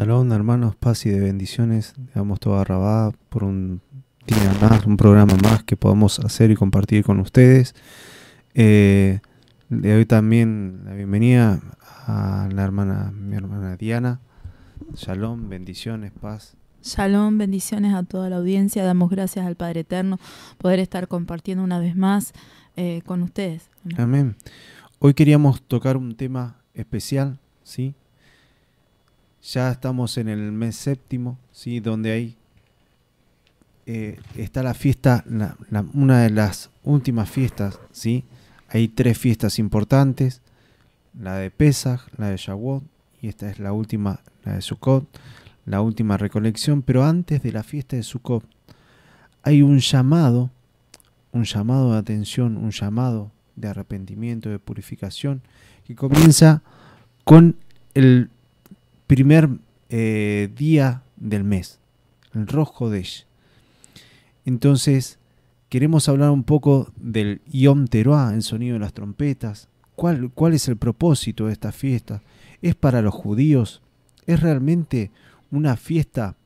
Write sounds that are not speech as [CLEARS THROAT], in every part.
Salón, hermanos, paz y de bendiciones. Damos toda rabada por un día más, un programa más que podamos hacer y compartir con ustedes. Eh, le doy también la bienvenida a la hermana, mi hermana Diana. Shalom, bendiciones, paz. Shalom, bendiciones a toda la audiencia. Damos gracias al Padre Eterno poder estar compartiendo una vez más eh, con ustedes. Amén. Hoy queríamos tocar un tema especial, ¿sí? Ya estamos en el mes séptimo, ¿sí? donde hay eh, está la fiesta, una de las últimas fiestas, ¿sí? Hay tres fiestas importantes, la de Pesach, la de Shavuot, y esta es la última, la de Sukkot, la última recolección, pero antes de la fiesta de Sukkot hay un llamado, un llamado de atención, un llamado de arrepentimiento, de purificación, que comienza con el primer eh, día del mes, el rojo Hodesh. Entonces, queremos hablar un poco del Yom Teruah, el sonido de las trompetas. ¿Cuál, es el propósito de esta fiesta? ¿Es para los judíos? ¿Es realmente una fiesta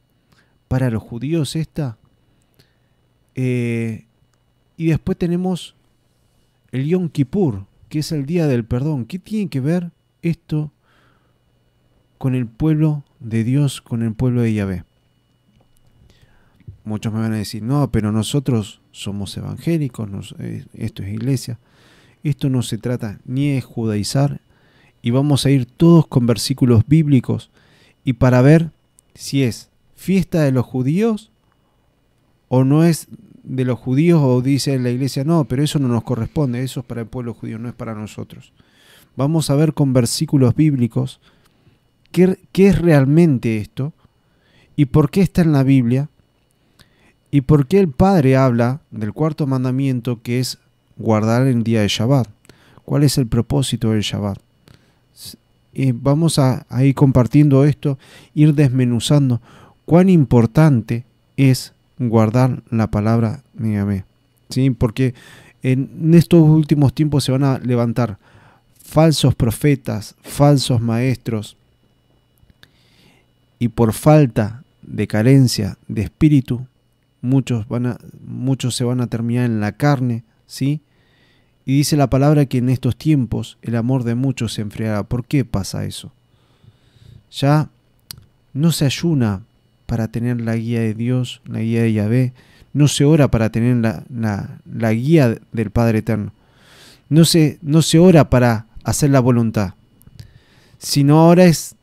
para los judíos esta? Eh, y después tenemos el Yom Kippur, que es el día del perdón. ¿Qué tiene que ver esto con el pueblo de Dios, con el pueblo de Yahvé. Muchos me van a decir, no, pero nosotros somos evangélicos, eh, esto es iglesia. Esto no se trata ni de judaizar y vamos a ir todos con versículos bíblicos y para ver si es fiesta de los judíos o no es de los judíos o dice la iglesia, no, pero eso no nos corresponde, eso es para el pueblo judío, no es para nosotros. Vamos a ver con versículos bíblicos qué, es realmente esto y por qué está en la Biblia y por qué el Padre habla del cuarto mandamiento que es guardar el día de Shabbat. ¿Cuál es el propósito del Shabbat? Y eh, vamos a, ir compartiendo esto, ir desmenuzando cuán importante es guardar la palabra de ¿Sí? Porque en estos últimos tiempos se van a levantar falsos profetas, falsos maestros, y por falta de carencia de espíritu, muchos, van a, muchos se van a terminar en la carne, ¿sí? Y dice la palabra que en estos tiempos el amor de muchos se enfriará. ¿Por qué pasa eso? Ya no se ayuna para tener la guía de Dios, la guía de Yahvé, no se ora para tener la, guía del Padre Eterno, no se, no se ora para hacer la voluntad, sino ahora es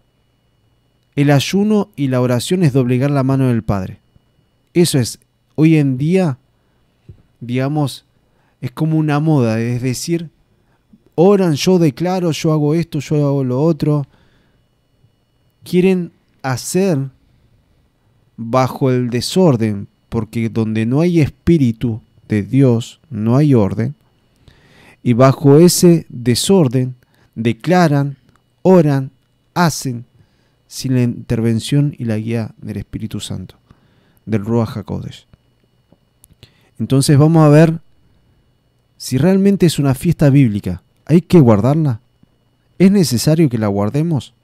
el ayuno y la oración es doblegar la mano del Padre. Eso es, hoy en día, digamos, es como una moda, es decir, oran, yo declaro, yo hago esto, yo hago lo otro. Quieren hacer bajo el desorden, porque donde no hay espíritu de Dios, no hay orden. Y bajo ese desorden declaran, oran, hacen, sin la intervención y la guía del Espíritu Santo, del Ruach HaKodesh. Entonces vamos a ver si realmente es una fiesta bíblica. ¿Hay que guardarla? ¿Es necesario que la guardemos?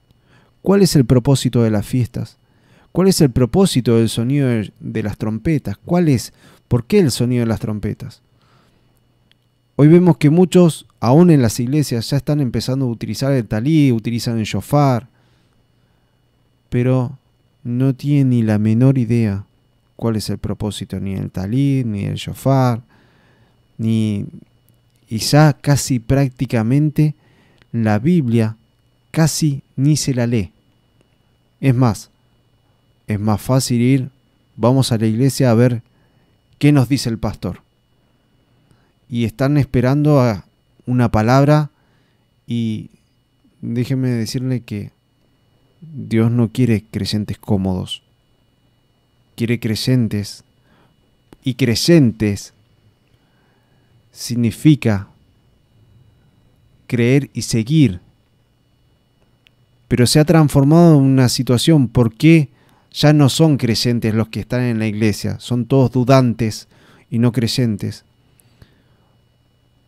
¿Cuál es el propósito de las fiestas? ¿Cuál es el propósito del sonido de las trompetas? ¿Cuál es? ¿Por qué el sonido de las trompetas? Hoy vemos que muchos, aún en las iglesias, ya están empezando a utilizar el talí, utilizan el shofar, pero no tiene ni la menor idea cuál es el propósito ni el talid, ni el shofar, ni ya casi prácticamente la Biblia casi ni se la lee. Es más, es más fácil ir, vamos a la iglesia a ver qué nos dice el pastor. Y están esperando a una palabra y déjenme decirle que Dios no quiere creyentes cómodos, quiere creyentes y creyentes significa creer y seguir. Pero se ha transformado en una situación porque ya no son creyentes los que están en la iglesia, son todos dudantes y no creyentes.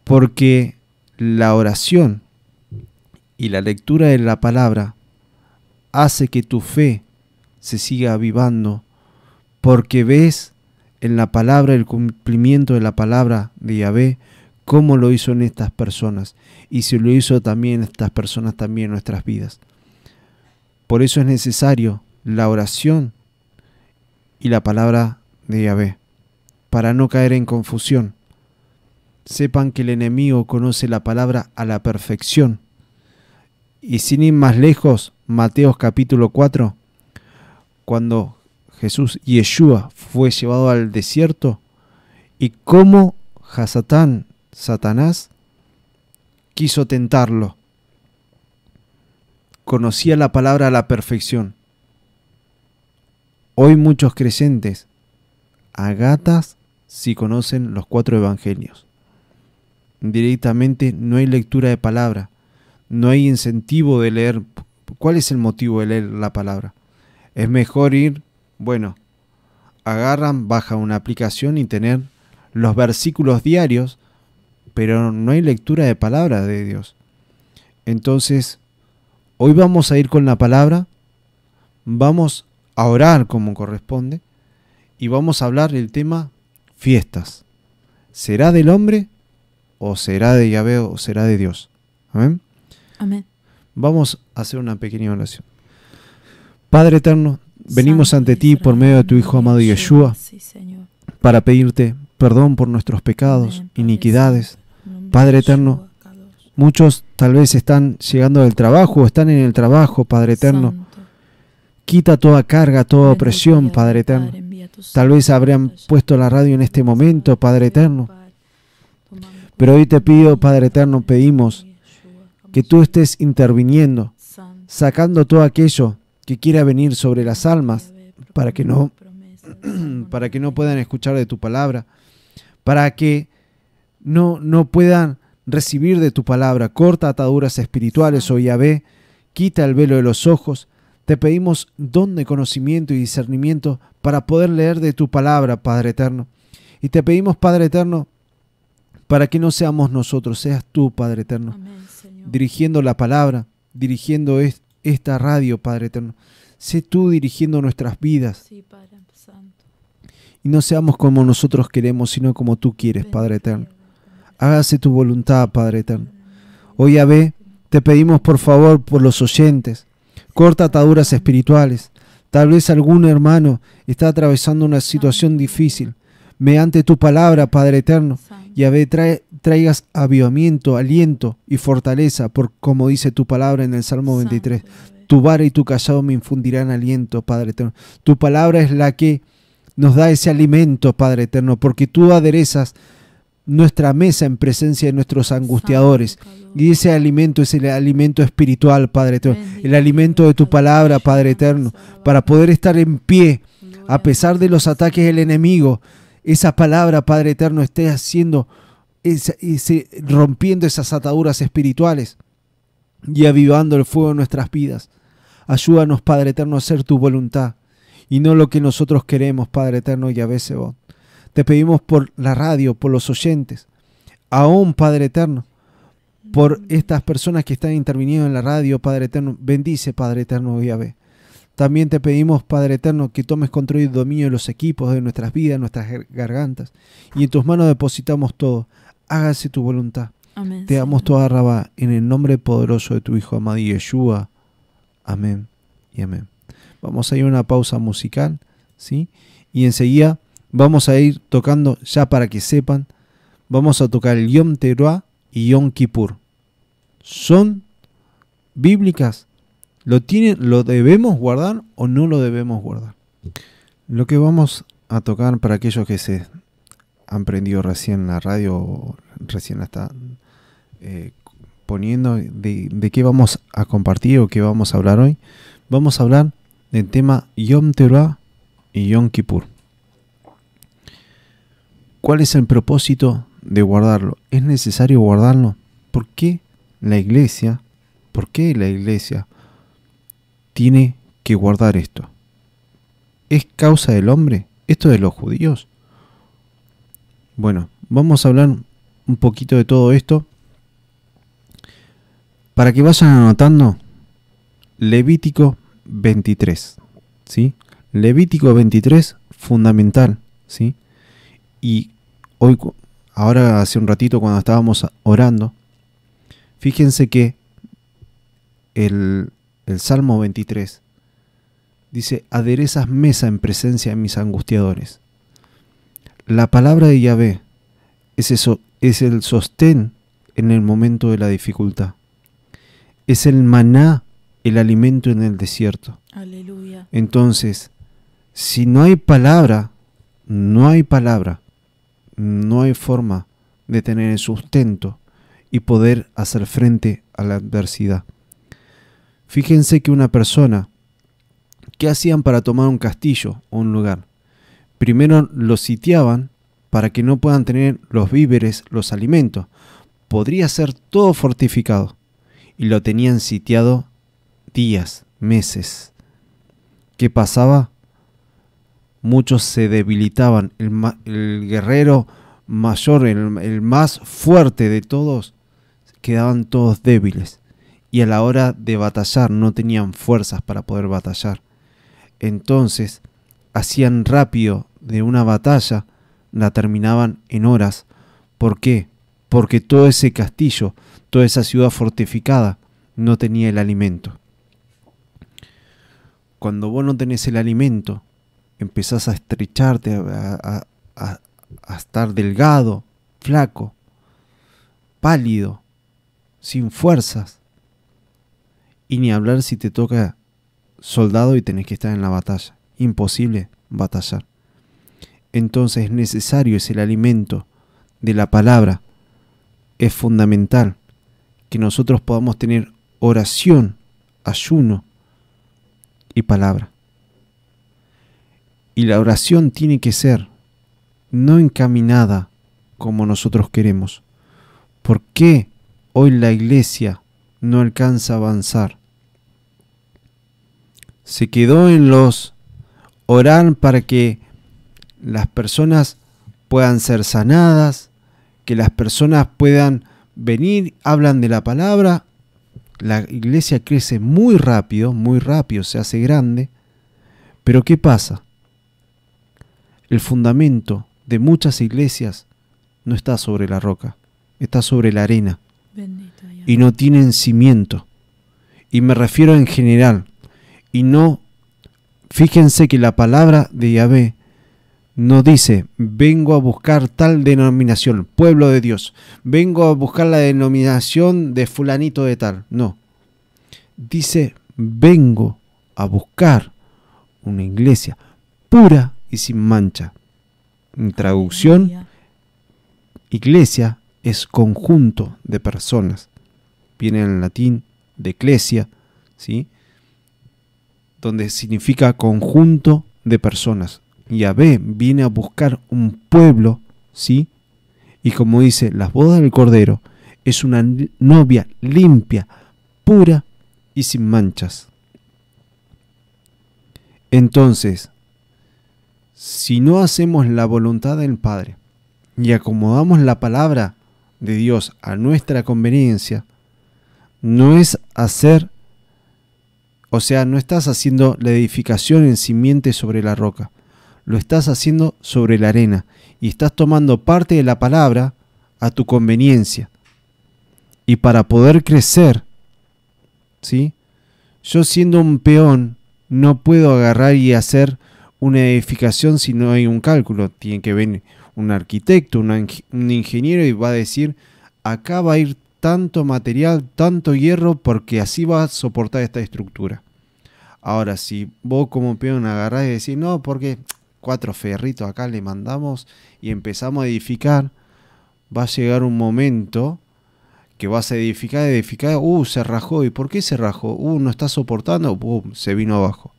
Porque la oración y la lectura de la palabra hace que tu fe se siga avivando, porque ves en la palabra, el cumplimiento de la palabra de Yahvé, cómo lo hizo en estas personas y si lo hizo también estas personas también en nuestras vidas. Por eso es necesario la oración y la palabra de Yahvé, para no caer en confusión. Sepan que el enemigo conoce la palabra a la perfección y sin ir más lejos, Mateos capítulo 4, cuando Jesús Yeshua fue llevado al desierto y cómo Hasatán, Satanás, quiso tentarlo. Conocía la palabra a la perfección. Hoy muchos creyentes, agatas si conocen los cuatro evangelios. Directamente no hay lectura de palabra, no hay incentivo de leer ¿Cuál es el motivo de leer la palabra? Es mejor ir, bueno, agarran, baja una aplicación y tener los versículos diarios, pero no hay lectura de palabra de Dios. Entonces, hoy vamos a ir con la palabra, vamos a orar como corresponde y vamos a hablar del tema fiestas. ¿Será del hombre o será de Yahvé o será de Dios? Amén. Amén. Vamos a hacer una pequeña oración. Padre eterno, venimos ante ti por medio de tu Hijo amado Yeshua para pedirte perdón por nuestros pecados, iniquidades. Padre eterno, muchos tal vez están llegando del trabajo o están en el trabajo, Padre eterno. Quita toda carga, toda opresión, Padre eterno. Tal vez habrían puesto la radio en este momento, Padre eterno. Pero hoy te pido, Padre eterno, pedimos que tú estés interviniendo, sacando todo aquello que quiera venir sobre las almas para que no [CLEARS THROAT] para que no puedan escuchar de tu palabra, para que no no puedan recibir de tu palabra, corta ataduras espirituales, oh Yahvé, quita el velo de los ojos. Te pedimos don de conocimiento y discernimiento para poder leer de tu palabra, Padre eterno. Y te pedimos, Padre eterno, para que no seamos nosotros, seas tú, Padre eterno dirigiendo la palabra, dirigiendo esta radio, Padre Eterno. Sé tú dirigiendo nuestras vidas. Sí, Padre Santo. Y no seamos como nosotros queremos, sino como tú quieres, Padre Eterno. Hágase tu voluntad, Padre Eterno. Hoy, Ave, te pedimos por favor por los oyentes. Corta ataduras espirituales. Tal vez algún hermano está atravesando una situación difícil. Mediante tu palabra, Padre Eterno, y Abé, trae traigas avivamiento, aliento y fortaleza, por como dice tu palabra en el Salmo 23. Tu vara y tu callado me infundirán aliento, Padre eterno. Tu palabra es la que nos da ese alimento, Padre eterno, porque tú aderezas nuestra mesa en presencia de nuestros angustiadores. Y ese alimento es el alimento espiritual, Padre eterno, el alimento de tu palabra, Padre eterno, para poder estar en pie a pesar de los ataques del enemigo. Esa palabra, Padre eterno, esté haciendo rompiendo esas ataduras espirituales y avivando el fuego en nuestras vidas. Ayúdanos, Padre Eterno, a hacer tu voluntad y no lo que nosotros queremos, Padre Eterno y Te pedimos por la radio, por los oyentes, aún, Padre Eterno, por estas personas que están interviniendo en la radio, Padre Eterno. Bendice, Padre Eterno y También te pedimos, Padre Eterno, que tomes control y dominio de los equipos, de nuestras vidas, nuestras gargantas. Y en tus manos depositamos todo hágase tu voluntad. Amén. Te damos toda Rabá en el nombre poderoso de tu Hijo amado Yeshua. Amén y amén. Vamos a ir a una pausa musical, ¿sí? Y enseguida vamos a ir tocando, ya para que sepan, vamos a tocar el Yom Teruah y Yom Kippur. Son bíblicas. ¿Lo, tienen, ¿Lo debemos guardar o no lo debemos guardar? Lo que vamos a tocar para aquellos que se han prendido recién la radio, recién la están eh, poniendo, de, qué vamos a compartir o qué vamos a hablar hoy. Vamos a hablar del tema Yom Teruah y Yom Kippur. ¿Cuál es el propósito de guardarlo? ¿Es necesario guardarlo? ¿Por qué la iglesia, por qué la iglesia tiene que guardar esto? ¿Es causa del hombre? ¿Esto de los judíos? Bueno, vamos a hablar un poquito de todo esto. Para que vayan anotando, Levítico 23, ¿sí? Levítico 23, fundamental, ¿sí? Y hoy, ahora hace un ratito cuando estábamos orando, fíjense que el, el Salmo 23 dice, aderezas mesa en presencia de mis angustiadores. La palabra de Yahvé es, eso, es el sostén en el momento de la dificultad. Es el maná, el alimento en el desierto. Aleluya. Entonces, si no hay palabra, no hay palabra, no hay forma de tener el sustento y poder hacer frente a la adversidad. Fíjense que una persona, ¿qué hacían para tomar un castillo o un lugar? primero los sitiaban para que no puedan tener los víveres, los alimentos. Podría ser todo fortificado. Y lo tenían sitiado días, meses. ¿Qué pasaba? Muchos se debilitaban. El, guerrero mayor, el más fuerte de todos, quedaban todos débiles. Y a la hora de batallar no tenían fuerzas para poder batallar. Entonces hacían rápido de una batalla la terminaban en horas. ¿Por qué? Porque todo ese castillo, toda esa ciudad fortificada, no tenía el alimento. Cuando vos no tenés el alimento, empezás a estrecharte, a, estar delgado, flaco, pálido, sin fuerzas. Y ni hablar si te toca soldado y tenés que estar en la batalla. Imposible batallar entonces necesario es el alimento de la palabra. Es fundamental que nosotros podamos tener oración, ayuno y palabra. Y la oración tiene que ser no encaminada como nosotros queremos. ¿Por qué hoy la iglesia no alcanza a avanzar? Se quedó en los orar para que las personas puedan ser sanadas, que las personas puedan venir, hablan de la palabra, la iglesia crece muy rápido, muy rápido, se hace grande, pero ¿qué pasa? El fundamento de muchas iglesias no está sobre la roca, está sobre la arena y no tienen cimiento. Y me refiero en general, y no, fíjense que la palabra de Yahvé no dice, vengo a buscar tal denominación, pueblo de Dios, vengo a buscar la denominación de fulanito de tal, no. Dice, vengo a buscar una iglesia pura y sin mancha. En traducción, iglesia es conjunto de personas. Viene en latín de eclesia, ¿sí? donde significa conjunto de personas. Yahvé viene a buscar un pueblo, ¿sí? Y como dice, las bodas del Cordero es una novia limpia, pura y sin manchas. Entonces, si no hacemos la voluntad del Padre y acomodamos la palabra de Dios a nuestra conveniencia, no es hacer, o sea, no estás haciendo la edificación en simiente sobre la roca, lo estás haciendo sobre la arena y estás tomando parte de la palabra a tu conveniencia. Y para poder crecer, ¿sí? Yo siendo un peón no puedo agarrar y hacer una edificación si no hay un cálculo. Tiene que venir un arquitecto, un, ingeniero y va a decir, acá va a ir tanto material, tanto hierro, porque así va a soportar esta estructura. Ahora, si vos como peón agarrás y decís, no, porque cuatro ferritos acá le mandamos y empezamos a edificar, va a llegar un momento que vas a edificar, edificar, uh, se rajó, ¿y por qué se rajó? Uh, no está soportando, boom, uh, se vino abajo.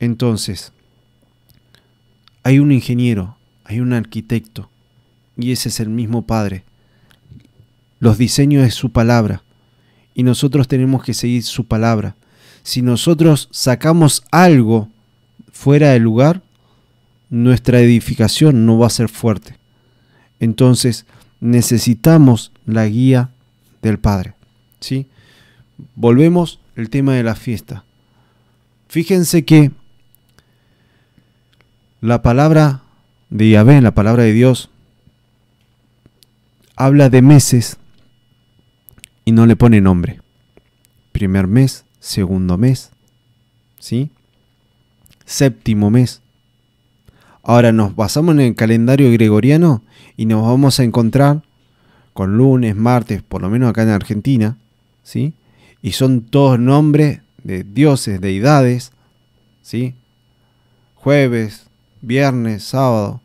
Entonces, hay un ingeniero, hay un arquitecto, y ese es el mismo Padre. Los diseños es su palabra, y nosotros tenemos que seguir su palabra. Si nosotros sacamos algo fuera del lugar, nuestra edificación no va a ser fuerte. Entonces necesitamos la guía del Padre. ¿sí? Volvemos al tema de la fiesta. Fíjense que la palabra de Yahvé, la palabra de Dios, habla de meses y no le pone nombre. Primer mes, segundo mes, ¿sí? séptimo mes. Ahora nos basamos en el calendario gregoriano y nos vamos a encontrar con lunes, martes, por lo menos acá en Argentina, ¿sí? Y son todos nombres de dioses, deidades, ¿sí? Jueves, viernes, sábado,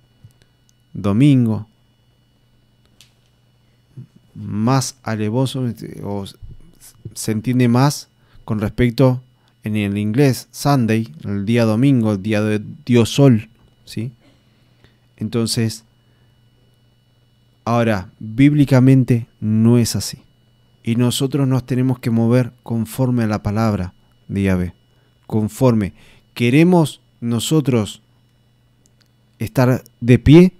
domingo. Más alevoso este, o se entiende más con respecto a en el inglés Sunday, el día domingo, el día de Dios Sol, ¿sí? Entonces, ahora, bíblicamente no es así. Y nosotros nos tenemos que mover conforme a la palabra de Yahvé, conforme. Queremos nosotros estar de pie,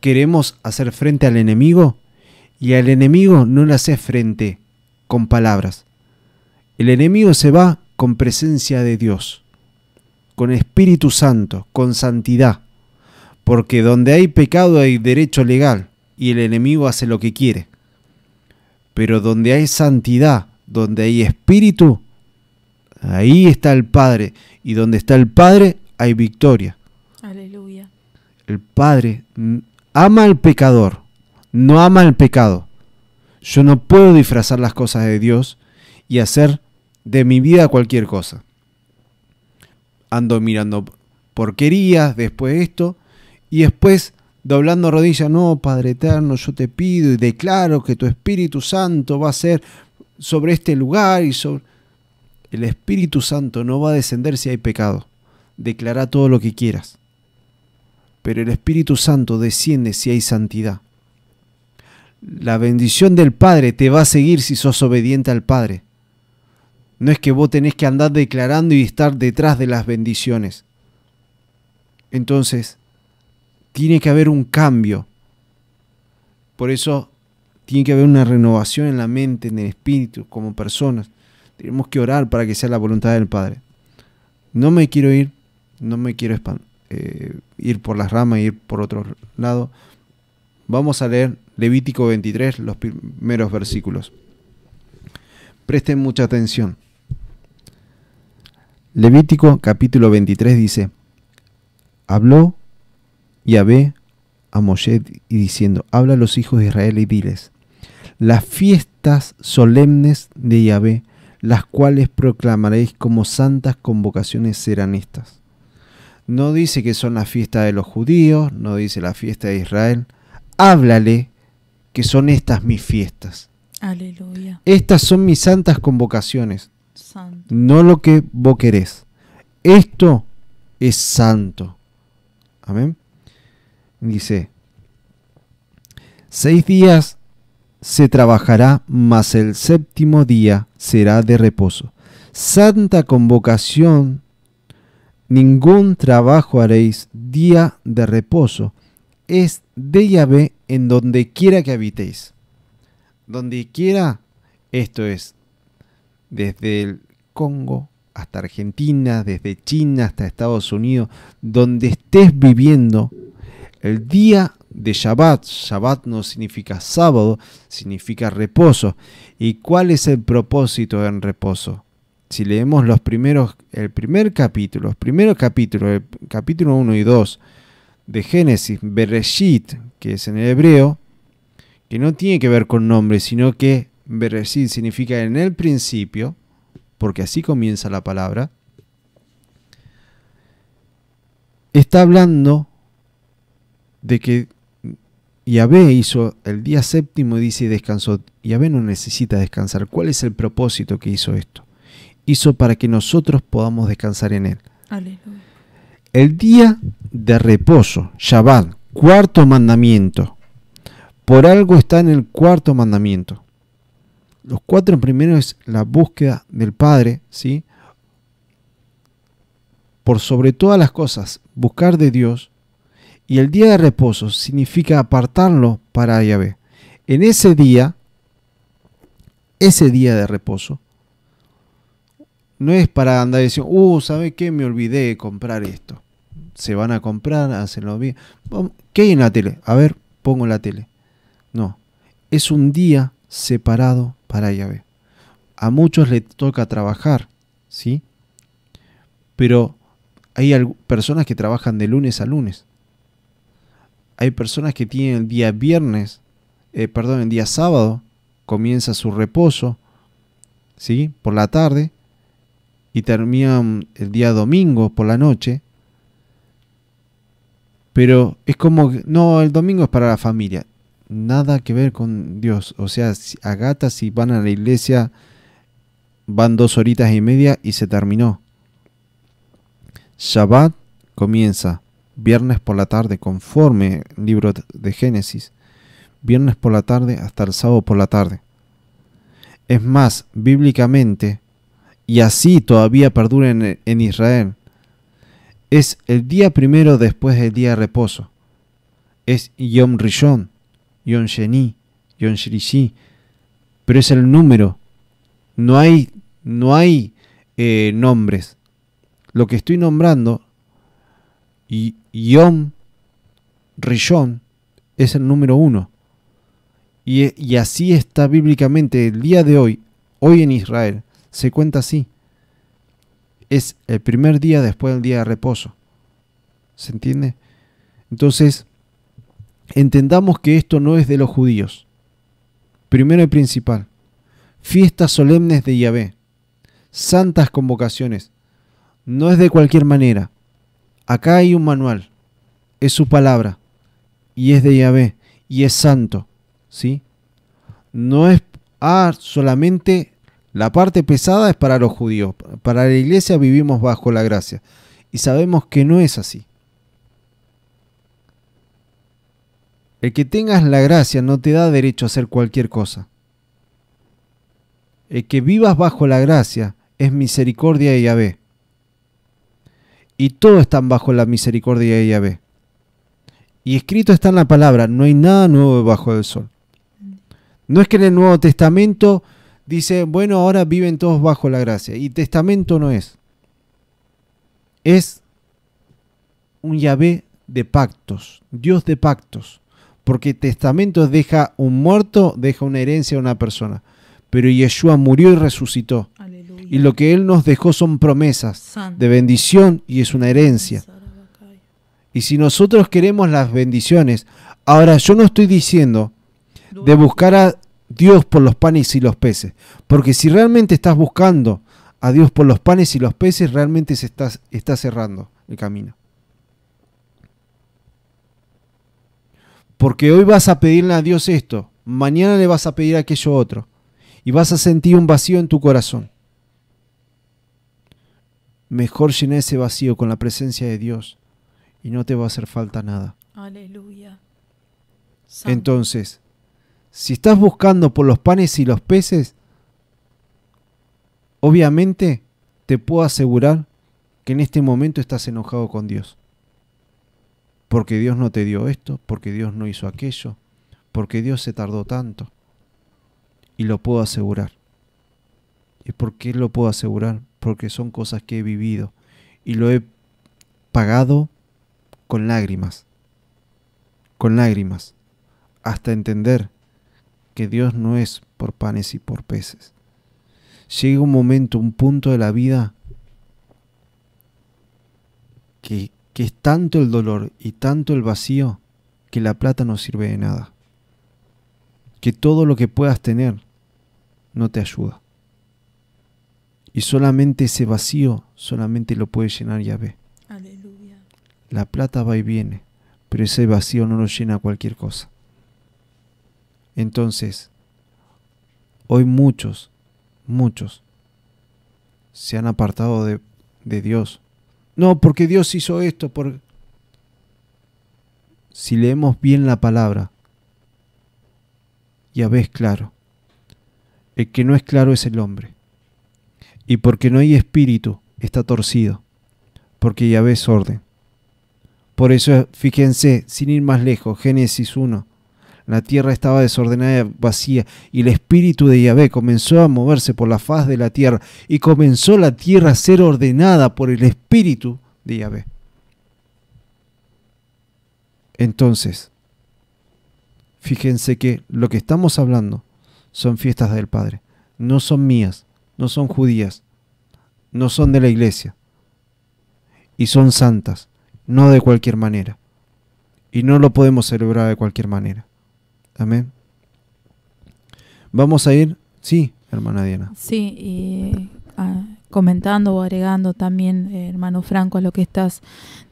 queremos hacer frente al enemigo y al enemigo no le hace frente con palabras. El enemigo se va con presencia de Dios, con Espíritu Santo, con santidad, porque donde hay pecado hay derecho legal y el enemigo hace lo que quiere. Pero donde hay santidad, donde hay espíritu, ahí está el Padre. Y donde está el Padre hay victoria. Aleluya. El Padre ama al pecador, no ama al pecado. Yo no puedo disfrazar las cosas de Dios y hacer de mi vida a cualquier cosa. Ando mirando porquerías, después esto, y después doblando rodillas, no, Padre Eterno, yo te pido y declaro que tu Espíritu Santo va a ser sobre este lugar y sobre... El Espíritu Santo no va a descender si hay pecado. Declara todo lo que quieras. Pero el Espíritu Santo desciende si hay santidad. La bendición del Padre te va a seguir si sos obediente al Padre. No es que vos tenés que andar declarando y estar detrás de las bendiciones. Entonces, tiene que haber un cambio. Por eso, tiene que haber una renovación en la mente, en el espíritu, como personas. Tenemos que orar para que sea la voluntad del Padre. No me quiero ir, no me quiero eh, ir por las ramas, ir por otro lado. Vamos a leer Levítico 23, los primeros versículos. Presten mucha atención. Levítico capítulo 23 dice, habló Yahvé a Moshe y diciendo, habla a los hijos de Israel y diles, las fiestas solemnes de Yahvé, las cuales proclamaréis como santas convocaciones serán estas. No dice que son las fiestas de los judíos, no dice la fiesta de Israel. Háblale que son estas mis fiestas. Estas son mis santas convocaciones no lo que vos querés. Esto es santo. Amén. Dice, seis días se trabajará, mas el séptimo día será de reposo. Santa convocación, ningún trabajo haréis, día de reposo. Es de Yahvé en donde quiera que habitéis. Donde quiera, esto es desde el Congo hasta Argentina, desde China hasta Estados Unidos, donde estés viviendo, el día de Shabbat, Shabbat no significa sábado, significa reposo. ¿Y cuál es el propósito en reposo? Si leemos los primeros, el primer capítulo, los primeros capítulos, el capítulo 1 y 2 de Génesis, Bereshit, que es en el hebreo, que no tiene que ver con nombre, sino que Bereshit eh, significa en el principio, porque así comienza la palabra, está hablando de que Yahvé hizo el día séptimo, dice, y descansó. Yahvé no necesita descansar. ¿Cuál es el propósito que hizo esto? Hizo para que nosotros podamos descansar en él. El día de reposo, Shabbat, cuarto mandamiento. Por algo está en el cuarto mandamiento los cuatro primeros es la búsqueda del Padre, ¿sí? Por sobre todas las cosas, buscar de Dios. Y el día de reposo significa apartarlo para Yahvé. En ese día, ese día de reposo, no es para andar diciendo, uh, ¿sabes qué? Me olvidé de comprar esto. Se van a comprar, los bien. ¿Qué hay en la tele? A ver, pongo la tele. No, es un día separado para Yahvé. A muchos le toca trabajar, ¿sí? Pero hay personas que trabajan de lunes a lunes. Hay personas que tienen el día viernes, eh, perdón, el día sábado, comienza su reposo, ¿sí? Por la tarde y terminan el día domingo por la noche. Pero es como, no, el domingo es para la familia nada que ver con Dios. O sea, a gatas si van a la iglesia, van dos horitas y media y se terminó. Shabbat comienza viernes por la tarde, conforme el libro de Génesis. Viernes por la tarde hasta el sábado por la tarde. Es más, bíblicamente, y así todavía perdura en, en Israel, es el día primero después del día de reposo. Es Yom Rishon, Yonsheni, Yonshirishi, pero es el número. No hay, no hay eh, nombres. Lo que estoy nombrando, y, Yom Rishon, es el número uno. Y, y así está bíblicamente el día de hoy, hoy en Israel, se cuenta así. Es el primer día después del día de reposo. ¿Se entiende? Entonces, entendamos que esto no es de los judíos. Primero y principal, fiestas solemnes de Yahvé, santas convocaciones. No es de cualquier manera. Acá hay un manual, es su palabra, y es de Yahvé, y es santo, ¿sí? No es ah, solamente la parte pesada es para los judíos, para la iglesia vivimos bajo la gracia, y sabemos que no es así. El que tengas la gracia no te da derecho a hacer cualquier cosa. El que vivas bajo la gracia es misericordia y Yahvé. Y todos están bajo la misericordia de Yahvé. Y escrito está en la palabra, no hay nada nuevo debajo del sol. No es que en el Nuevo Testamento dice, bueno, ahora viven todos bajo la gracia. Y testamento no es. Es un Yahvé de pactos, Dios de pactos. Porque testamentos deja un muerto, deja una herencia a una persona. Pero Yeshua murió y resucitó. Y lo que Él nos dejó son promesas de bendición y es una herencia. Y si nosotros queremos las bendiciones, ahora yo no estoy diciendo de buscar a Dios por los panes y los peces, porque si realmente estás buscando a Dios por los panes y los peces, realmente se estás, está cerrando el camino. Porque hoy vas a pedirle a Dios esto, mañana le vas a pedir aquello otro. Y vas a sentir un vacío en tu corazón. Mejor llena ese vacío con la presencia de Dios y no te va a hacer falta nada. Aleluya. Entonces, si estás buscando por los panes y los peces, obviamente te puedo asegurar que en este momento estás enojado con Dios porque Dios no te dio esto, porque Dios no hizo aquello, porque Dios se tardó tanto. Y lo puedo asegurar. ¿Y por qué lo puedo asegurar? Porque son cosas que he vivido y lo he pagado con lágrimas, con lágrimas, hasta entender que Dios no es por panes y por peces. Llega un momento, un punto de la vida que que es tanto el dolor y tanto el vacío que la plata no sirve de nada. Que todo lo que puedas tener no te ayuda. Y solamente ese vacío, solamente lo puede llenar Yahvé. Aleluya. La plata va y viene, pero ese vacío no lo llena cualquier cosa. Entonces, hoy muchos, muchos, se han apartado de, de Dios no, porque Dios hizo esto. Por... Si leemos bien la palabra, ya ves claro. El que no es claro es el hombre. Y porque no hay espíritu, está torcido. Porque ya ves orden. Por eso, fíjense, sin ir más lejos, Génesis 1, la tierra estaba desordenada y vacía, y el espíritu de Yahvé comenzó a moverse por la faz de la tierra, y comenzó la tierra a ser ordenada por el espíritu de Yahvé. Entonces, fíjense que lo que estamos hablando son fiestas del Padre, no son mías, no son judías, no son de la iglesia, y son santas, no de cualquier manera, y no lo podemos celebrar de cualquier manera. Amén. Vamos a ir, sí, hermana Diana. Sí, y ah, comentando o agregando también, eh, hermano Franco, a lo que estás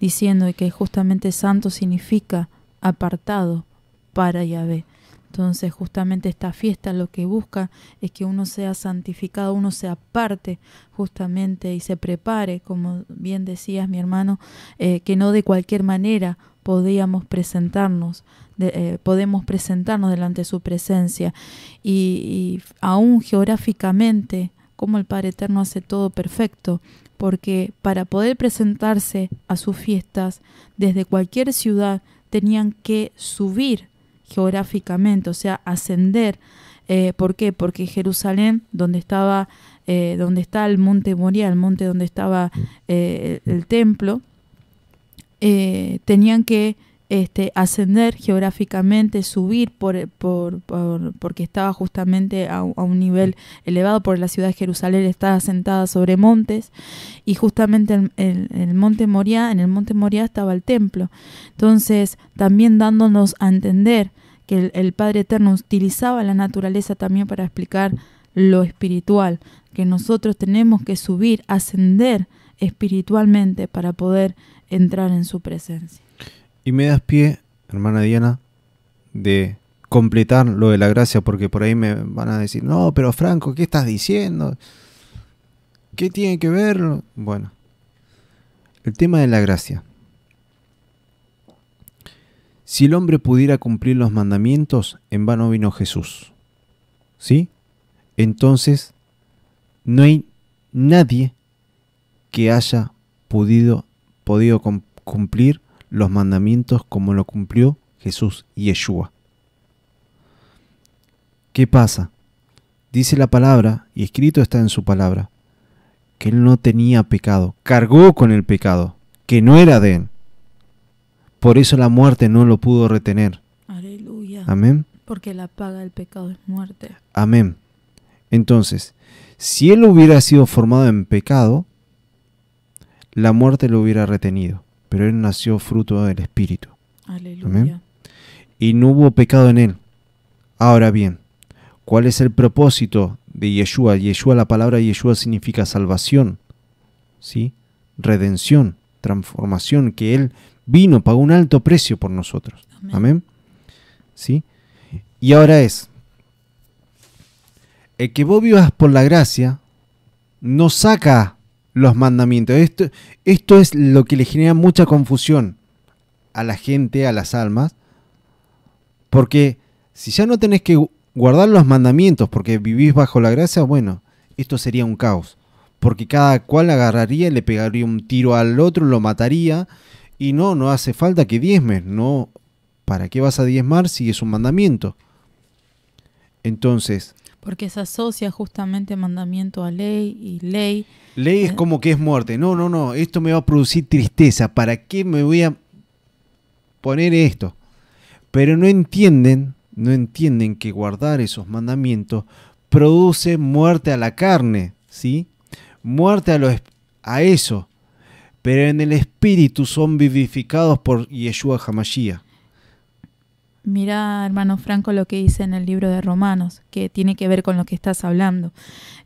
diciendo y que justamente santo significa apartado para Yahvé. Entonces justamente esta fiesta lo que busca es que uno sea santificado, uno se aparte justamente y se prepare, como bien decías mi hermano, eh, que no de cualquier manera podíamos presentarnos, eh, podemos presentarnos delante de su presencia. Y, y aún geográficamente, como el Padre Eterno hace todo perfecto, porque para poder presentarse a sus fiestas desde cualquier ciudad tenían que subir geográficamente, o sea, ascender. Eh, ¿Por qué? Porque Jerusalén, donde estaba, eh, donde está el monte Moria, el monte donde estaba mm. eh, el, templo, tenían que este, ascender geográficamente, subir por, por, porque estaba justamente a, un nivel elevado, porque la ciudad de Jerusalén estaba sentada sobre montes, y justamente en, el monte Moria, en el monte Moria estaba el templo. Entonces, también dándonos a entender que el Padre Eterno utilizaba la naturaleza también para explicar lo espiritual, que nosotros tenemos que subir, ascender espiritualmente para poder entrar en su presencia. Y me das pie, hermana Diana, de completar lo de la gracia, porque por ahí me van a decir, no, pero Franco, ¿qué estás diciendo? ¿Qué tiene que ver? Bueno, el tema de la gracia. Si el hombre pudiera cumplir los mandamientos, en vano vino Jesús. ¿Sí? Entonces, no hay nadie que haya podido, podido cumplir los mandamientos como lo cumplió Jesús y Yeshua. ¿Qué pasa? Dice la palabra, y escrito está en su palabra, que él no tenía pecado, cargó con el pecado, que no era de él. Por eso la muerte no lo pudo retener. Aleluya. Amén. Porque la paga del pecado es muerte. Amén. Entonces, si él hubiera sido formado en pecado, la muerte lo hubiera retenido pero él nació fruto del Espíritu. Aleluya. Y no hubo pecado en él. Ahora bien, ¿cuál es el propósito de Yeshua? Yeshua, la palabra Yeshua significa salvación, ¿sí? redención, transformación, que él vino, pagó un alto precio por nosotros. Amén. ¿Sí? Y ahora es, el que vos vivas por la gracia no saca los mandamientos. Esto, esto es lo que le genera mucha confusión a la gente, a las almas, porque si ya no tenés que guardar los mandamientos porque vivís bajo la gracia, bueno, esto sería un caos, porque cada cual agarraría, y le pegaría un tiro al otro, lo mataría, y no, no hace falta que diezmes, no, ¿para qué vas a diezmar si es un mandamiento? Entonces, porque se asocia justamente mandamiento a ley y ley. Ley es eh, como que es muerte. No, no, no, esto me va a producir tristeza. ¿Para qué me voy a poner esto? Pero no entienden, no entienden que guardar esos mandamientos produce muerte a la carne, ¿sí? Muerte a, a eso. Pero en el espíritu son vivificados por Yeshua Hamashiach mira, hermano Franco, lo que dice en el libro de Romanos, que tiene que ver con lo que estás hablando.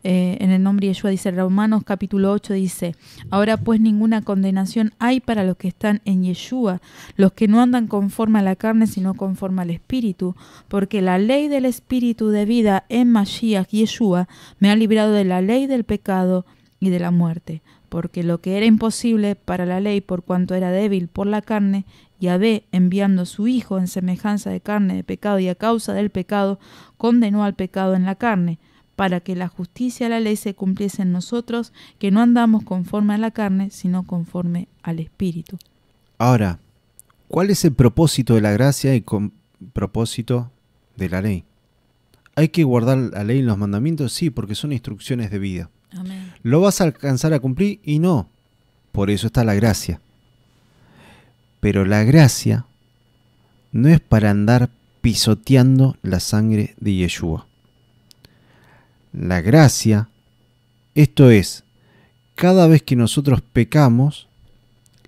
Eh, en el nombre de Yeshua dice, Romanos capítulo 8 dice, ahora pues ninguna condenación hay para los que están en Yeshua, los que no andan conforme a la carne, sino conforme al Espíritu, porque la ley del Espíritu de vida en Mashiach Yeshua me ha librado de la ley del pecado y de la muerte. Porque lo que era imposible para la ley por cuanto era débil por la carne, ve enviando a su Hijo en semejanza de carne de pecado y a causa del pecado, condenó al pecado en la carne, para que la justicia de la ley se cumpliese en nosotros, que no andamos conforme a la carne, sino conforme al Espíritu. Ahora, ¿cuál es el propósito de la gracia y con propósito de la ley? ¿Hay que guardar la ley en los mandamientos? Sí, porque son instrucciones de vida. Amén. ¿Lo vas a alcanzar a cumplir? Y no. Por eso está la gracia. Pero la gracia no es para andar pisoteando la sangre de Yeshua. La gracia, esto es, cada vez que nosotros pecamos,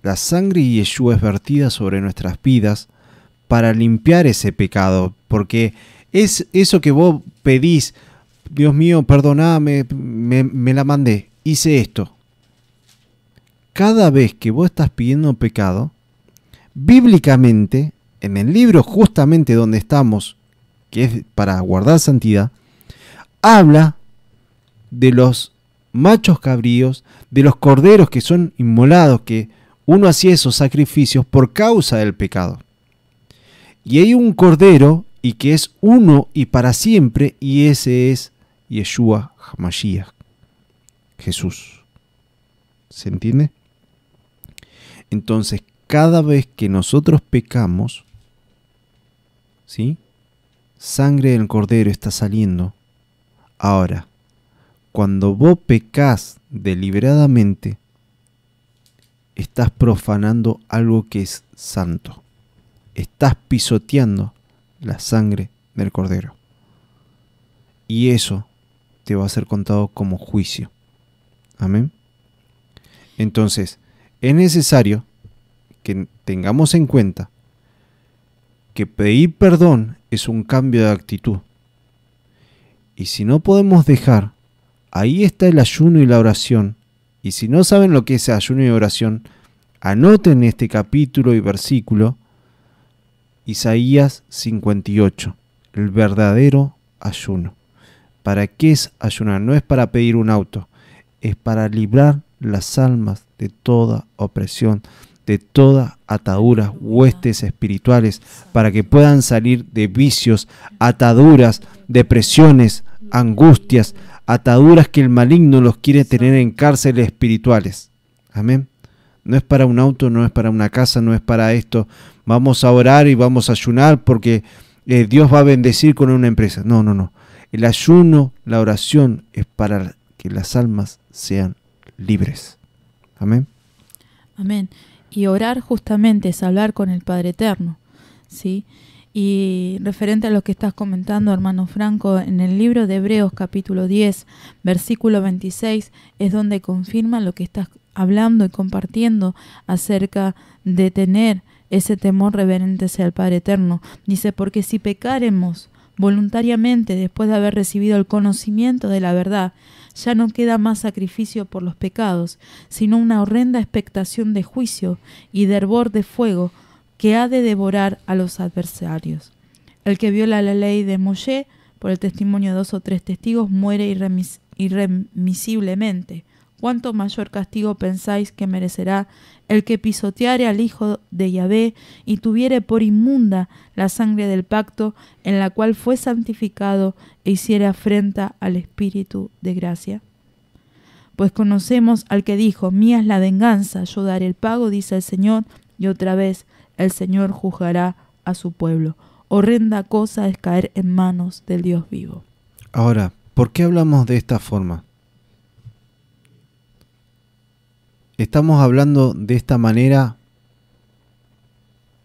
la sangre de Yeshua es vertida sobre nuestras vidas para limpiar ese pecado, porque es eso que vos pedís, Dios mío, perdoname, me, me la mandé, hice esto. Cada vez que vos estás pidiendo pecado, bíblicamente, en el libro justamente donde estamos, que es para guardar santidad, habla de los machos cabríos, de los corderos que son inmolados, que uno hacía esos sacrificios por causa del pecado. Y hay un cordero y que es uno y para siempre, y ese es Yeshua Hamashiach, Jesús. ¿Se entiende? Entonces, cada vez que nosotros pecamos, ¿sí? Sangre del cordero está saliendo. Ahora, cuando vos pecas deliberadamente, estás profanando algo que es santo. Estás pisoteando la sangre del cordero. Y eso te va a ser contado como juicio. Amén. Entonces, es necesario que tengamos en cuenta que pedir perdón es un cambio de actitud. Y si no podemos dejar, ahí está el ayuno y la oración. Y si no saben lo que es ayuno y oración, anoten este capítulo y versículo, Isaías 58, el verdadero ayuno. ¿Para qué es ayunar? No es para pedir un auto, es para librar las almas de toda opresión, de toda ataduras, huestes espirituales, para que puedan salir de vicios, ataduras, depresiones, angustias, ataduras que el maligno los quiere tener en cárceles espirituales. Amén. No es para un auto, no es para una casa, no es para esto. Vamos a orar y vamos a ayunar porque eh, Dios va a bendecir con una empresa. No, no, no. El ayuno, la oración es para que las almas sean libres. Amén. Amén. Y orar justamente es hablar con el Padre Eterno, ¿sí? Y referente a lo que estás comentando, hermano Franco, en el libro de Hebreos capítulo 10, versículo 26, es donde confirma lo que estás hablando y compartiendo acerca de tener ese temor reverente hacia el Padre Eterno. Dice, porque si pecaremos voluntariamente después de haber recibido el conocimiento de la verdad, ya no queda más sacrificio por los pecados, sino una horrenda expectación de juicio y de hervor de fuego que ha de devorar a los adversarios. El que viola la ley de Moshe, por el testimonio de dos o tres testigos, muere irremisiblemente. ¿Cuánto mayor castigo pensáis que merecerá el que pisoteare al Hijo de Yahvé y tuviere por inmunda la sangre del pacto en la cual fue santificado e hiciere afrenta al Espíritu de gracia. Pues conocemos al que dijo, mía es la venganza, yo daré el pago, dice el Señor, y otra vez el Señor juzgará a su pueblo. Horrenda cosa es caer en manos del Dios vivo. Ahora, ¿por qué hablamos de esta forma? ¿Estamos hablando de esta manera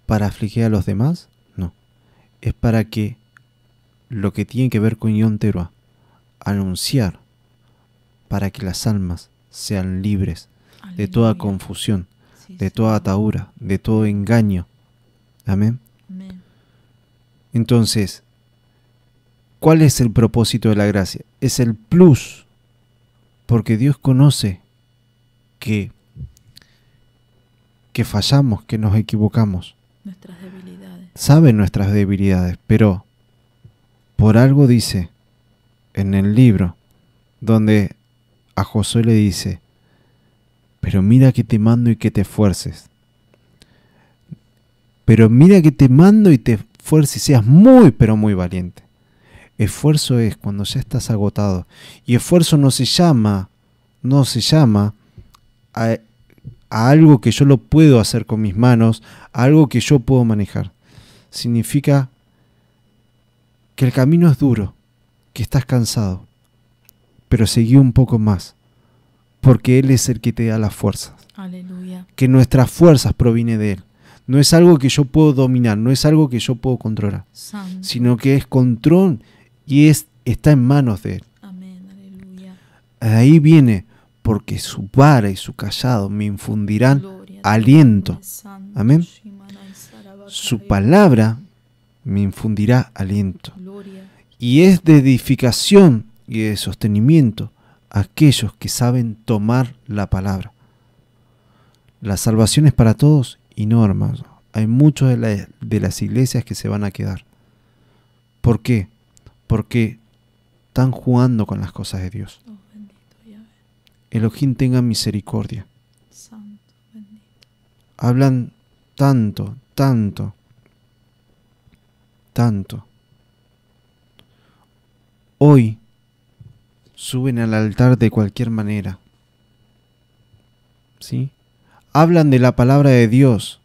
para afligir a los demás? No. Es para que lo que tiene que ver con Yonterua, anunciar para que las almas sean libres de toda confusión, de toda atadura, de todo engaño. Amén. Entonces, ¿cuál es el propósito de la gracia? Es el plus, porque Dios conoce que que fallamos, que nos equivocamos. Nuestras debilidades. Sabe nuestras debilidades, pero por algo dice en el libro donde a Josué le dice, pero mira que te mando y que te esfuerces. Pero mira que te mando y te esfuerces y seas muy, pero muy valiente. Esfuerzo es cuando ya estás agotado. Y esfuerzo no se llama, no se llama a a algo que yo lo puedo hacer con mis manos, a algo que yo puedo manejar. Significa que el camino es duro, que estás cansado, pero seguí un poco más, porque Él es el que te da las fuerzas. Aleluya. Que nuestras fuerzas provienen de Él. No es algo que yo puedo dominar, no es algo que yo puedo controlar, sino que es control y es, está en manos de Él. Amén. Aleluya. Ahí viene porque su vara y su callado me infundirán aliento. Amén. Su palabra me infundirá aliento. Y es de edificación y de sostenimiento aquellos que saben tomar la palabra. La salvación es para todos y no, hermano. Hay muchos de, de las iglesias que se van a quedar. ¿Por qué? Porque están jugando con las cosas de Dios. Elohim tenga misericordia. Santo, Hablan tanto, tanto, tanto. Hoy suben al altar de cualquier manera. ¿Sí? Hablan de la palabra de Dios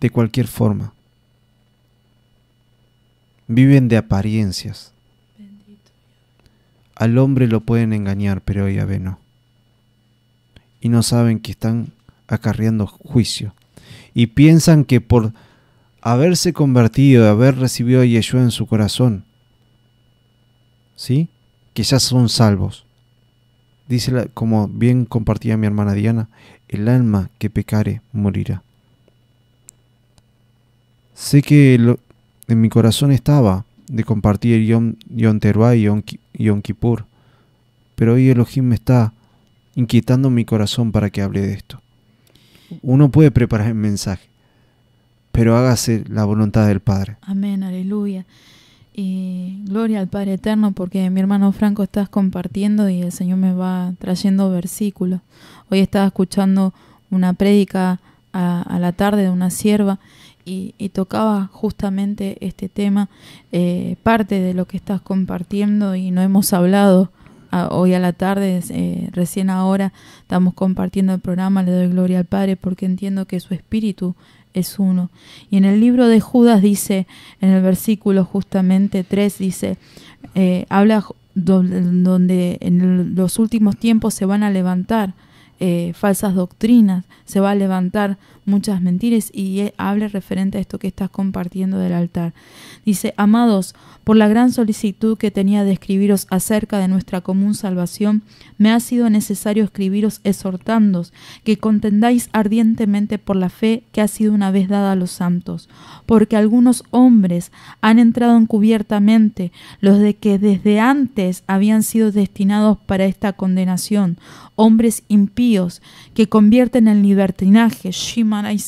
de cualquier forma. Viven de apariencias. Bendito. Al hombre lo pueden engañar, pero Yahvé no y no saben que están acarreando juicio. Y piensan que por haberse convertido, haber recibido a Yeshua en su corazón, ¿sí? Que ya son salvos. Dice, como bien compartía mi hermana Diana, el alma que pecare morirá. Sé que en mi corazón estaba de compartir Yom, Yom Teruah y Yom, Kippur, pero hoy Elohim me está inquietando mi corazón para que hable de esto. Uno puede preparar el mensaje, pero hágase la voluntad del Padre. Amén, aleluya. Y gloria al Padre Eterno, porque mi hermano Franco estás compartiendo y el Señor me va trayendo versículos. Hoy estaba escuchando una prédica a, la tarde de una sierva y, tocaba justamente este tema, eh, parte de lo que estás compartiendo y no hemos hablado hoy a la tarde, eh, recién ahora estamos compartiendo el programa, le doy gloria al Padre porque entiendo que su espíritu es uno. Y en el libro de Judas dice, en el versículo justamente 3 dice, eh, habla donde, en los últimos tiempos se van a levantar eh, falsas doctrinas, se va a levantar muchas mentiras y e hable referente a esto que estás compartiendo del altar. Dice, amados, por la gran solicitud que tenía de escribiros acerca de nuestra común salvación, me ha sido necesario escribiros exhortándos que contendáis ardientemente por la fe que ha sido una vez dada a los santos, porque algunos hombres han entrado encubiertamente, los de que desde antes habían sido destinados para esta condenación, hombres impíos que convierten en libertinaje, Shima y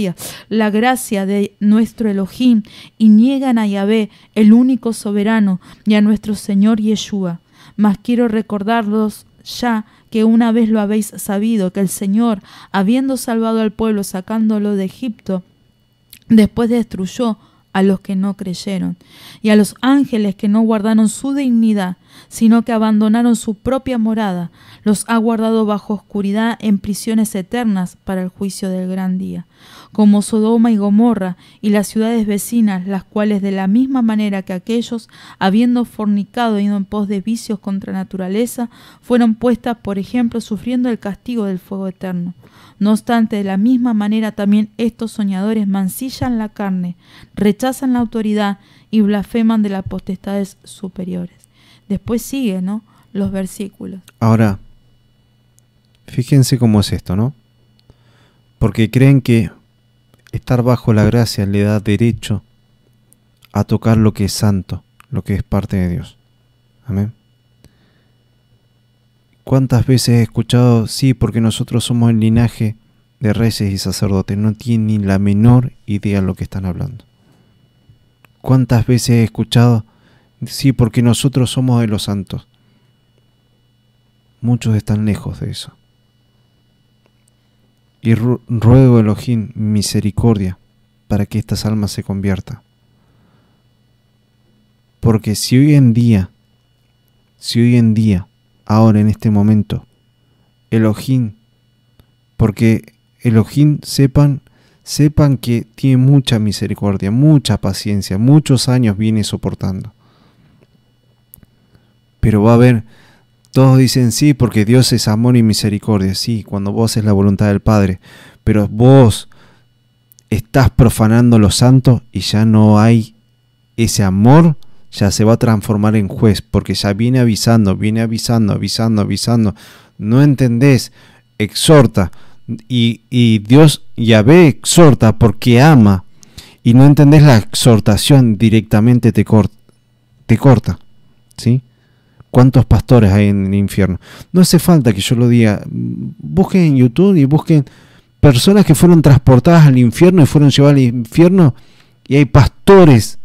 y la gracia de nuestro Elohim, y niegan a Yahvé, el único soberano, y a nuestro Señor Yeshua. Mas quiero recordarlos ya que una vez lo habéis sabido, que el Señor, habiendo salvado al pueblo sacándolo de Egipto, después destruyó a los que no creyeron, y a los ángeles que no guardaron su dignidad, sino que abandonaron su propia morada, los ha guardado bajo oscuridad en prisiones eternas para el juicio del gran día, como Sodoma y Gomorra y las ciudades vecinas, las cuales de la misma manera que aquellos, habiendo fornicado y ido en pos de vicios contra naturaleza, fueron puestas, por ejemplo, sufriendo el castigo del fuego eterno. No obstante, de la misma manera también estos soñadores mancillan la carne, rechazan la autoridad y blasfeman de las potestades superiores. Después sigue, ¿no? Los versículos. Ahora, fíjense cómo es esto, ¿no? Porque creen que estar bajo la gracia le da derecho a tocar lo que es santo, lo que es parte de Dios. Amén. ¿Cuántas veces he escuchado, sí, porque nosotros somos el linaje de reyes y sacerdotes? No tienen ni la menor idea de lo que están hablando. ¿Cuántas veces he escuchado, Sí, porque nosotros somos de los santos. Muchos están lejos de eso. Y ruego Elohim misericordia para que estas almas se conviertan. Porque si hoy en día, si hoy en día, ahora en este momento, Elohim, porque Elohim sepan, sepan que tiene mucha misericordia, mucha paciencia, muchos años viene soportando. Pero va a haber, todos dicen sí porque Dios es amor y misericordia, sí, cuando vos es la voluntad del Padre, pero vos estás profanando los santos y ya no hay ese amor, ya se va a transformar en juez, porque ya viene avisando, viene avisando, avisando, avisando. No entendés, exhorta. Y, y Dios ve, exhorta porque ama. Y no entendés la exhortación directamente te, te corta. ¿Sí? cuántos pastores hay en el infierno. No hace falta que yo lo diga. Busquen en YouTube y busquen personas que fueron transportadas al infierno y fueron llevadas al infierno y hay pastores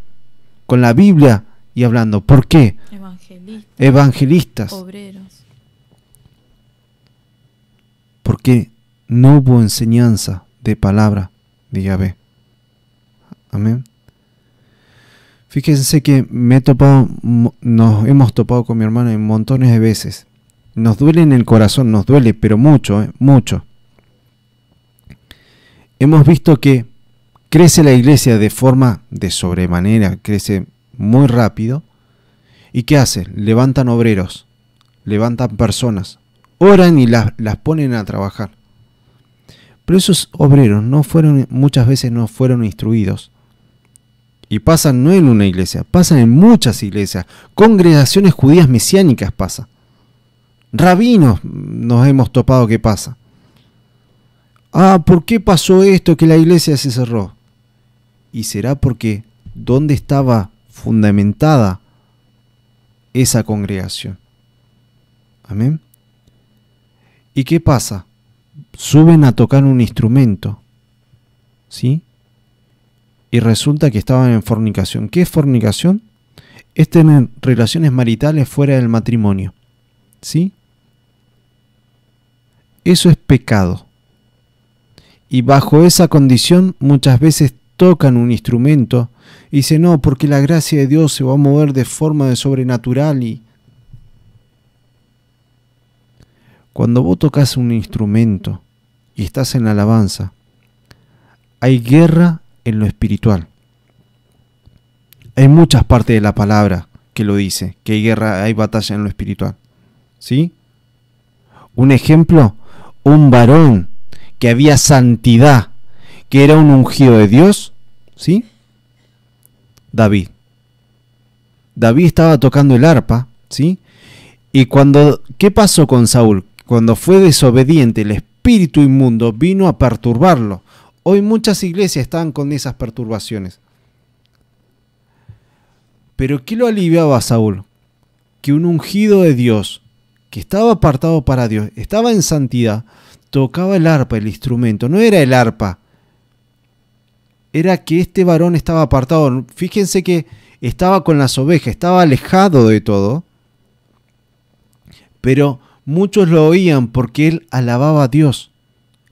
con la Biblia y hablando. ¿Por qué? Evangelistas. Evangelistas. Obreros. Porque no hubo enseñanza de palabra de Yahvé. Amén. Fíjense que me he topado, nos hemos topado con mi hermano en montones de veces. Nos duele en el corazón, nos duele, pero mucho, ¿eh? mucho. Hemos visto que crece la iglesia de forma de sobremanera, crece muy rápido. ¿Y qué hace? Levantan obreros, levantan personas, oran y las, las ponen a trabajar. Pero esos obreros no fueron, muchas veces no fueron instruidos y pasan no en una iglesia, pasan en muchas iglesias. Congregaciones judías mesiánicas pasa. Rabinos nos hemos topado que pasa. Ah, ¿por qué pasó esto que la iglesia se cerró? Y será porque ¿dónde estaba fundamentada esa congregación? Amén. ¿Y qué pasa? Suben a tocar un instrumento. ¿Sí? y resulta que estaban en fornicación. ¿Qué es fornicación? Es tener relaciones maritales fuera del matrimonio. ¿Sí? Eso es pecado. Y bajo esa condición muchas veces tocan un instrumento y dicen, no, porque la gracia de Dios se va a mover de forma sobrenatural y... Cuando vos tocas un instrumento y estás en la alabanza, hay guerra en lo espiritual. Hay muchas partes de la palabra que lo dice, que hay guerra, hay batalla en lo espiritual. ¿Sí? Un ejemplo, un varón que había santidad, que era un ungido de Dios, ¿sí? David. David estaba tocando el arpa, ¿sí? Y cuando, ¿qué pasó con Saúl? Cuando fue desobediente, el espíritu inmundo vino a perturbarlo. Hoy muchas iglesias están con esas perturbaciones. Pero ¿qué lo aliviaba a Saúl? Que un ungido de Dios, que estaba apartado para Dios, estaba en santidad, tocaba el arpa, el instrumento, no era el arpa. Era que este varón estaba apartado. Fíjense que estaba con las ovejas, estaba alejado de todo. Pero muchos lo oían porque él alababa a Dios.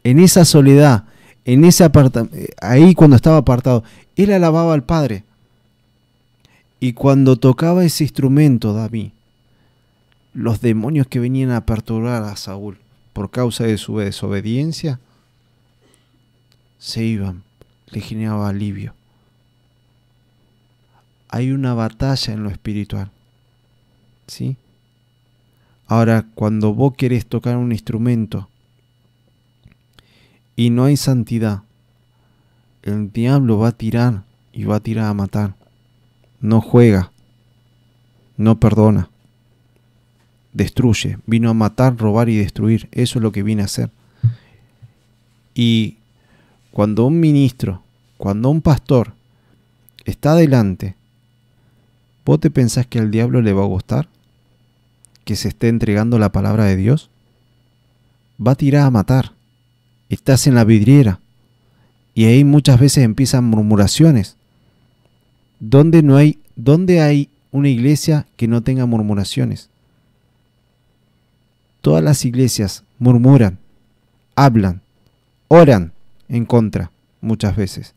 En esa soledad, en ese apartamento, ahí cuando estaba apartado, él alababa al Padre. Y cuando tocaba ese instrumento, David, los demonios que venían a perturbar a Saúl por causa de su desobediencia, se iban, le generaba alivio. Hay una batalla en lo espiritual. ¿Sí? Ahora, cuando vos querés tocar un instrumento y no hay santidad, el diablo va a tirar y va a tirar a matar. No juega, no perdona, destruye. Vino a matar, robar y destruir. Eso es lo que viene a hacer. Y cuando un ministro, cuando un pastor está delante, ¿vos te pensás que al diablo le va a gustar? ¿Que se esté entregando la palabra de Dios? Va a tirar a matar estás en la vidriera. Y ahí muchas veces empiezan murmuraciones. ¿Dónde, no hay, ¿Dónde hay una iglesia que no tenga murmuraciones? Todas las iglesias murmuran, hablan, oran en contra muchas veces.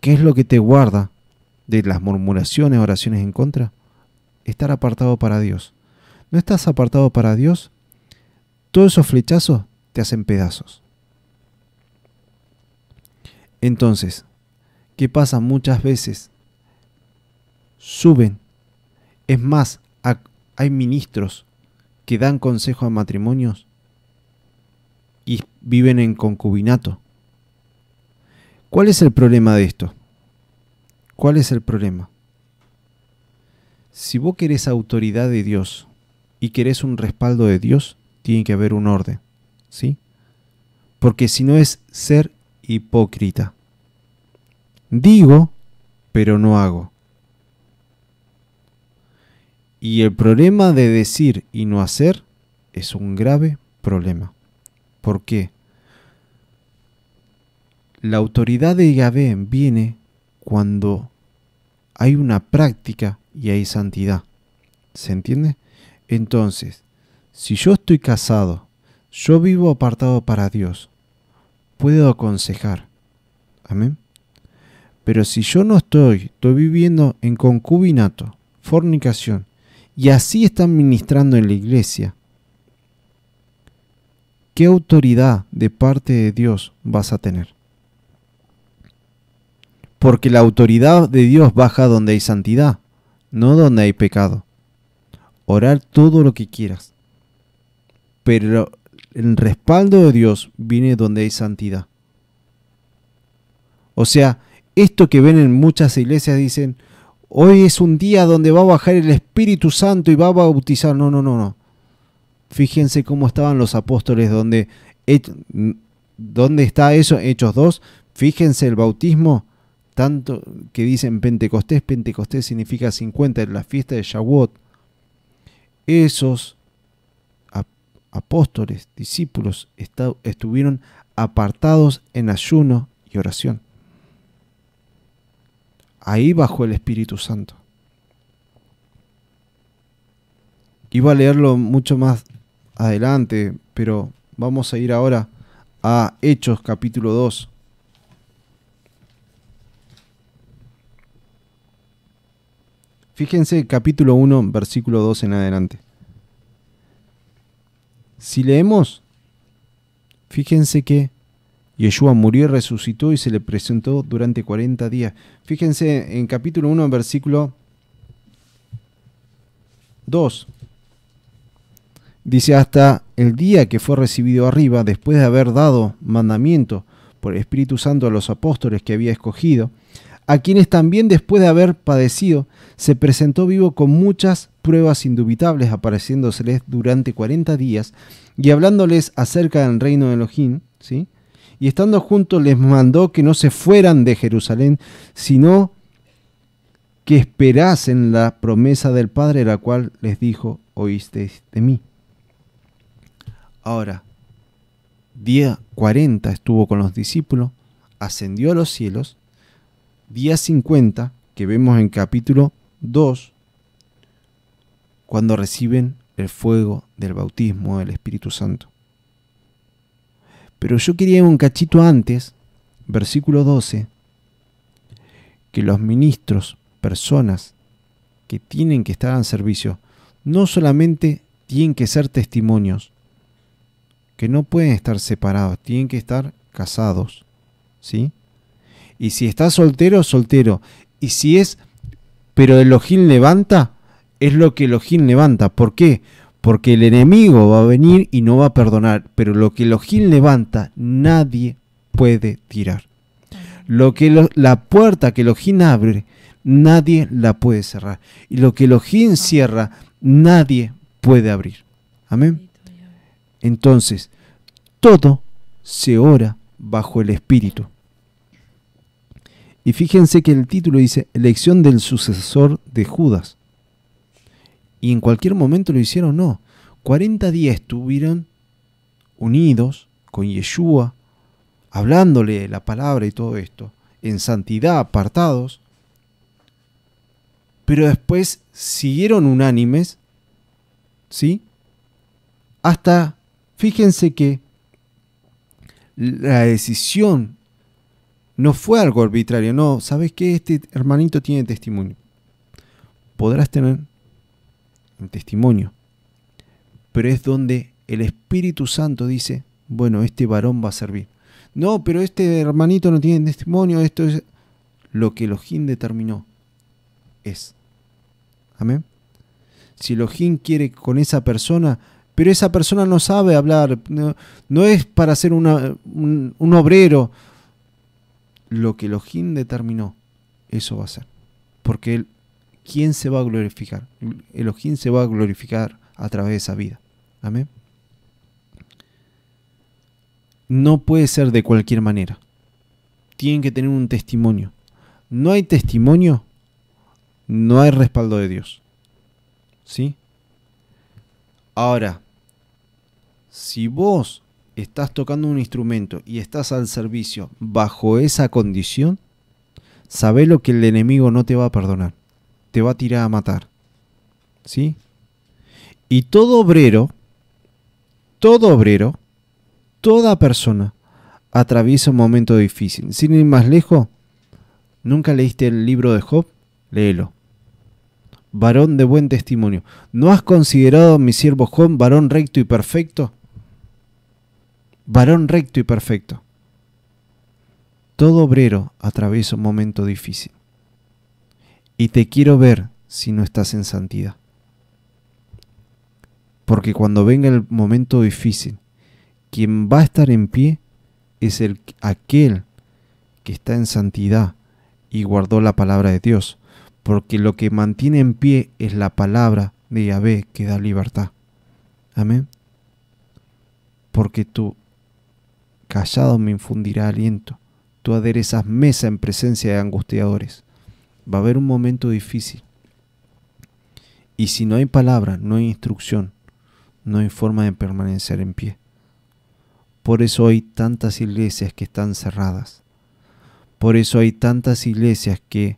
¿Qué es lo que te guarda de las murmuraciones, oraciones en contra? Estar apartado para Dios. ¿No estás apartado para Dios? todos esos flechazos te hacen pedazos. Entonces, ¿qué pasa muchas veces? Suben. Es más, hay ministros que dan consejo a matrimonios y viven en concubinato. ¿Cuál es el problema de esto? ¿Cuál es el problema? Si vos querés autoridad de Dios y querés un respaldo de Dios, tiene que haber un orden, ¿sí? Porque si no es ser hipócrita. Digo, pero no hago. Y el problema de decir y no hacer es un grave problema. ¿Por qué? La autoridad de Yahvé viene cuando hay una práctica y hay santidad. ¿Se entiende? Entonces, si yo estoy casado, yo vivo apartado para Dios, puedo aconsejar. Amén. Pero si yo no estoy, estoy viviendo en concubinato, fornicación, y así están ministrando en la iglesia, ¿qué autoridad de parte de Dios vas a tener? Porque la autoridad de Dios baja donde hay santidad, no donde hay pecado. Orar todo lo que quieras, pero el respaldo de Dios viene donde hay santidad. O sea, esto que ven en muchas iglesias dicen, hoy es un día donde va a bajar el Espíritu Santo y va a bautizar. No, no, no, no. Fíjense cómo estaban los apóstoles donde... está eso? Hechos 2. Fíjense el bautismo, tanto que dicen Pentecostés, Pentecostés significa 50, en la fiesta de Shavuot. Esos apóstoles, discípulos, estuvieron apartados en ayuno y oración. Ahí bajo el Espíritu Santo. Iba a leerlo mucho más adelante, pero vamos a ir ahora a Hechos capítulo 2. Fíjense capítulo 1, versículo 2 en adelante. Si leemos, fíjense que Yeshua murió y resucitó y se le presentó durante 40 días. Fíjense en capítulo 1, versículo 2. Dice hasta el día que fue recibido arriba, después de haber dado mandamiento por el Espíritu Santo a los apóstoles que había escogido, a quienes también después de haber padecido, se presentó vivo con muchas pruebas indubitables apareciéndoseles durante 40 días y hablándoles acerca del reino de Elohim, ¿sí? y estando juntos les mandó que no se fueran de Jerusalén, sino que esperasen la promesa del Padre, la cual les dijo, oísteis de mí. Ahora, día 40 estuvo con los discípulos, ascendió a los cielos, día 50, que vemos en capítulo Dos, cuando reciben el fuego del bautismo del Espíritu Santo. Pero yo quería un cachito antes, versículo 12, que los ministros, personas que tienen que estar en servicio, no solamente tienen que ser testimonios, que no pueden estar separados, tienen que estar casados, ¿sí? Y si está soltero, soltero. Y si es pero el ojín levanta es lo que el ojín levanta. ¿Por qué? Porque el enemigo va a venir y no va a perdonar, pero lo que el ojín levanta nadie puede tirar. Lo que la puerta que el ojín abre, nadie la puede cerrar. Y lo que el ojín cierra, nadie puede abrir. Amén. Entonces, todo se ora bajo el Espíritu. Y fíjense que el título dice Elección del sucesor de Judas. Y en cualquier momento lo hicieron, no. 40 días estuvieron unidos con Yeshua, hablándole la palabra y todo esto, en santidad, apartados. Pero después siguieron unánimes, ¿sí? Hasta, fíjense que la decisión no fue algo arbitrario, no, ¿sabes qué? Este hermanito tiene testimonio. Podrás tener un testimonio, pero es donde el Espíritu Santo dice, bueno, este varón va a servir. No, pero este hermanito no tiene testimonio, esto es lo que el ojín determinó. Es. Amén. Si el ojín quiere con esa persona, pero esa persona no sabe hablar, no, es para ser un obrero, lo que Elohim determinó, eso va a ser. Porque él, ¿quién se va a glorificar? Elohim se va a glorificar a través de esa vida. Amén. No puede ser de cualquier manera. Tienen que tener un testimonio. No hay testimonio, no hay respaldo de Dios. ¿Sí? Ahora, si vos estás tocando un instrumento y estás al servicio bajo esa condición, Sabe lo que el enemigo no te va a perdonar. Te va a tirar a matar. ¿Sí? Y todo obrero, todo obrero, toda persona atraviesa un momento difícil. Sin ir más lejos, ¿nunca leíste el libro de Job? Léelo. Varón de buen testimonio. ¿No has considerado a mi siervo Job varón recto y perfecto? varón recto y perfecto. Todo obrero atraviesa un momento difícil. Y te quiero ver si no estás en santidad. Porque cuando venga el momento difícil, quien va a estar en pie es el, aquel que está en santidad y guardó la palabra de Dios. Porque lo que mantiene en pie es la palabra de Yahvé que da libertad. Amén. Porque tú... Callado me infundirá aliento. Tú aderezas mesa en presencia de angustiadores. Va a haber un momento difícil. Y si no hay palabra, no hay instrucción, no hay forma de permanecer en pie. Por eso hay tantas iglesias que están cerradas. Por eso hay tantas iglesias que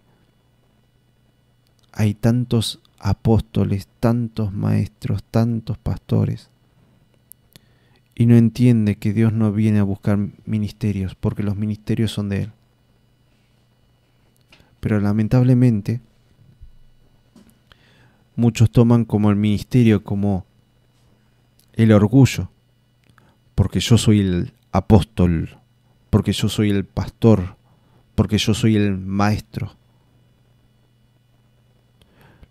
hay tantos apóstoles, tantos maestros, tantos pastores y no entiende que Dios no viene a buscar ministerios, porque los ministerios son de Él. Pero lamentablemente, muchos toman como el ministerio, como el orgullo, porque yo soy el apóstol, porque yo soy el pastor, porque yo soy el maestro.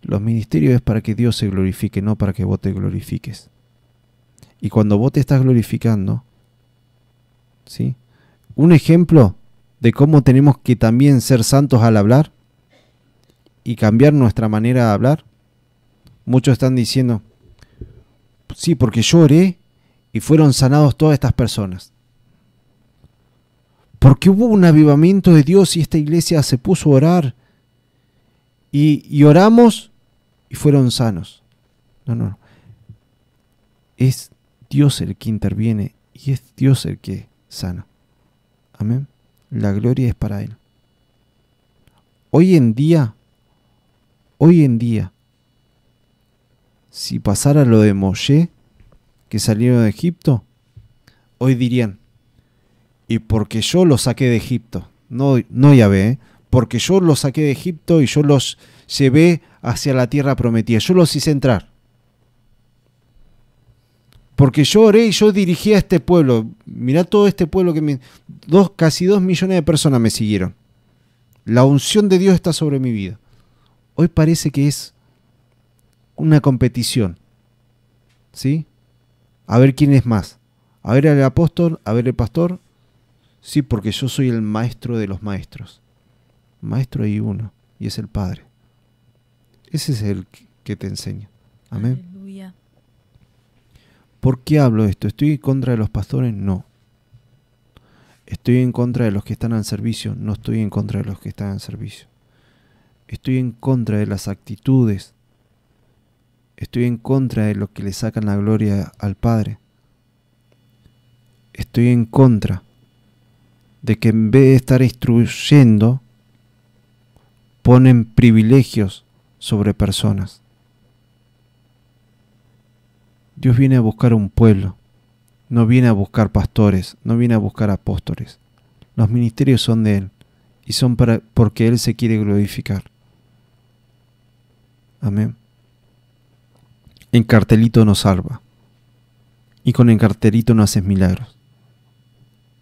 Los ministerios es para que Dios se glorifique, no para que vos te glorifiques y cuando vos te estás glorificando. ¿Sí? Un ejemplo de cómo tenemos que también ser santos al hablar y cambiar nuestra manera de hablar. Muchos están diciendo, sí, porque yo oré y fueron sanados todas estas personas. Porque hubo un avivamiento de Dios y esta iglesia se puso a orar. Y, oramos y fueron sanos. No, no. Es Dios el que interviene y es Dios el que sana. Amén. La gloria es para Él. Hoy en día, hoy en día, si pasara lo de Moshe, que salieron de Egipto, hoy dirían, y porque yo los saqué de Egipto, no, no ya ve, ¿eh? porque yo los saqué de Egipto y yo los llevé hacia la tierra prometida, yo los hice entrar porque yo oré y yo dirigí a este pueblo. Mirá todo este pueblo que me... Dos, casi dos millones de personas me siguieron. La unción de Dios está sobre mi vida. Hoy parece que es una competición. ¿Sí? A ver quién es más. A ver al apóstol, a ver el pastor. Sí, porque yo soy el maestro de los maestros. Maestro hay uno, y es el Padre. Ese es el que te enseña. Amén. ¿Por qué hablo esto? ¿Estoy en contra de los pastores? No. ¿Estoy en contra de los que están al servicio? No estoy en contra de los que están al servicio. Estoy en contra de las actitudes. Estoy en contra de los que le sacan la gloria al Padre. Estoy en contra de que en vez de estar instruyendo, ponen privilegios sobre personas. Dios viene a buscar un pueblo, no viene a buscar pastores, no viene a buscar apóstoles. Los ministerios son de Él y son para, porque Él se quiere glorificar. Amén. En cartelito nos salva. Y con el cartelito no haces milagros.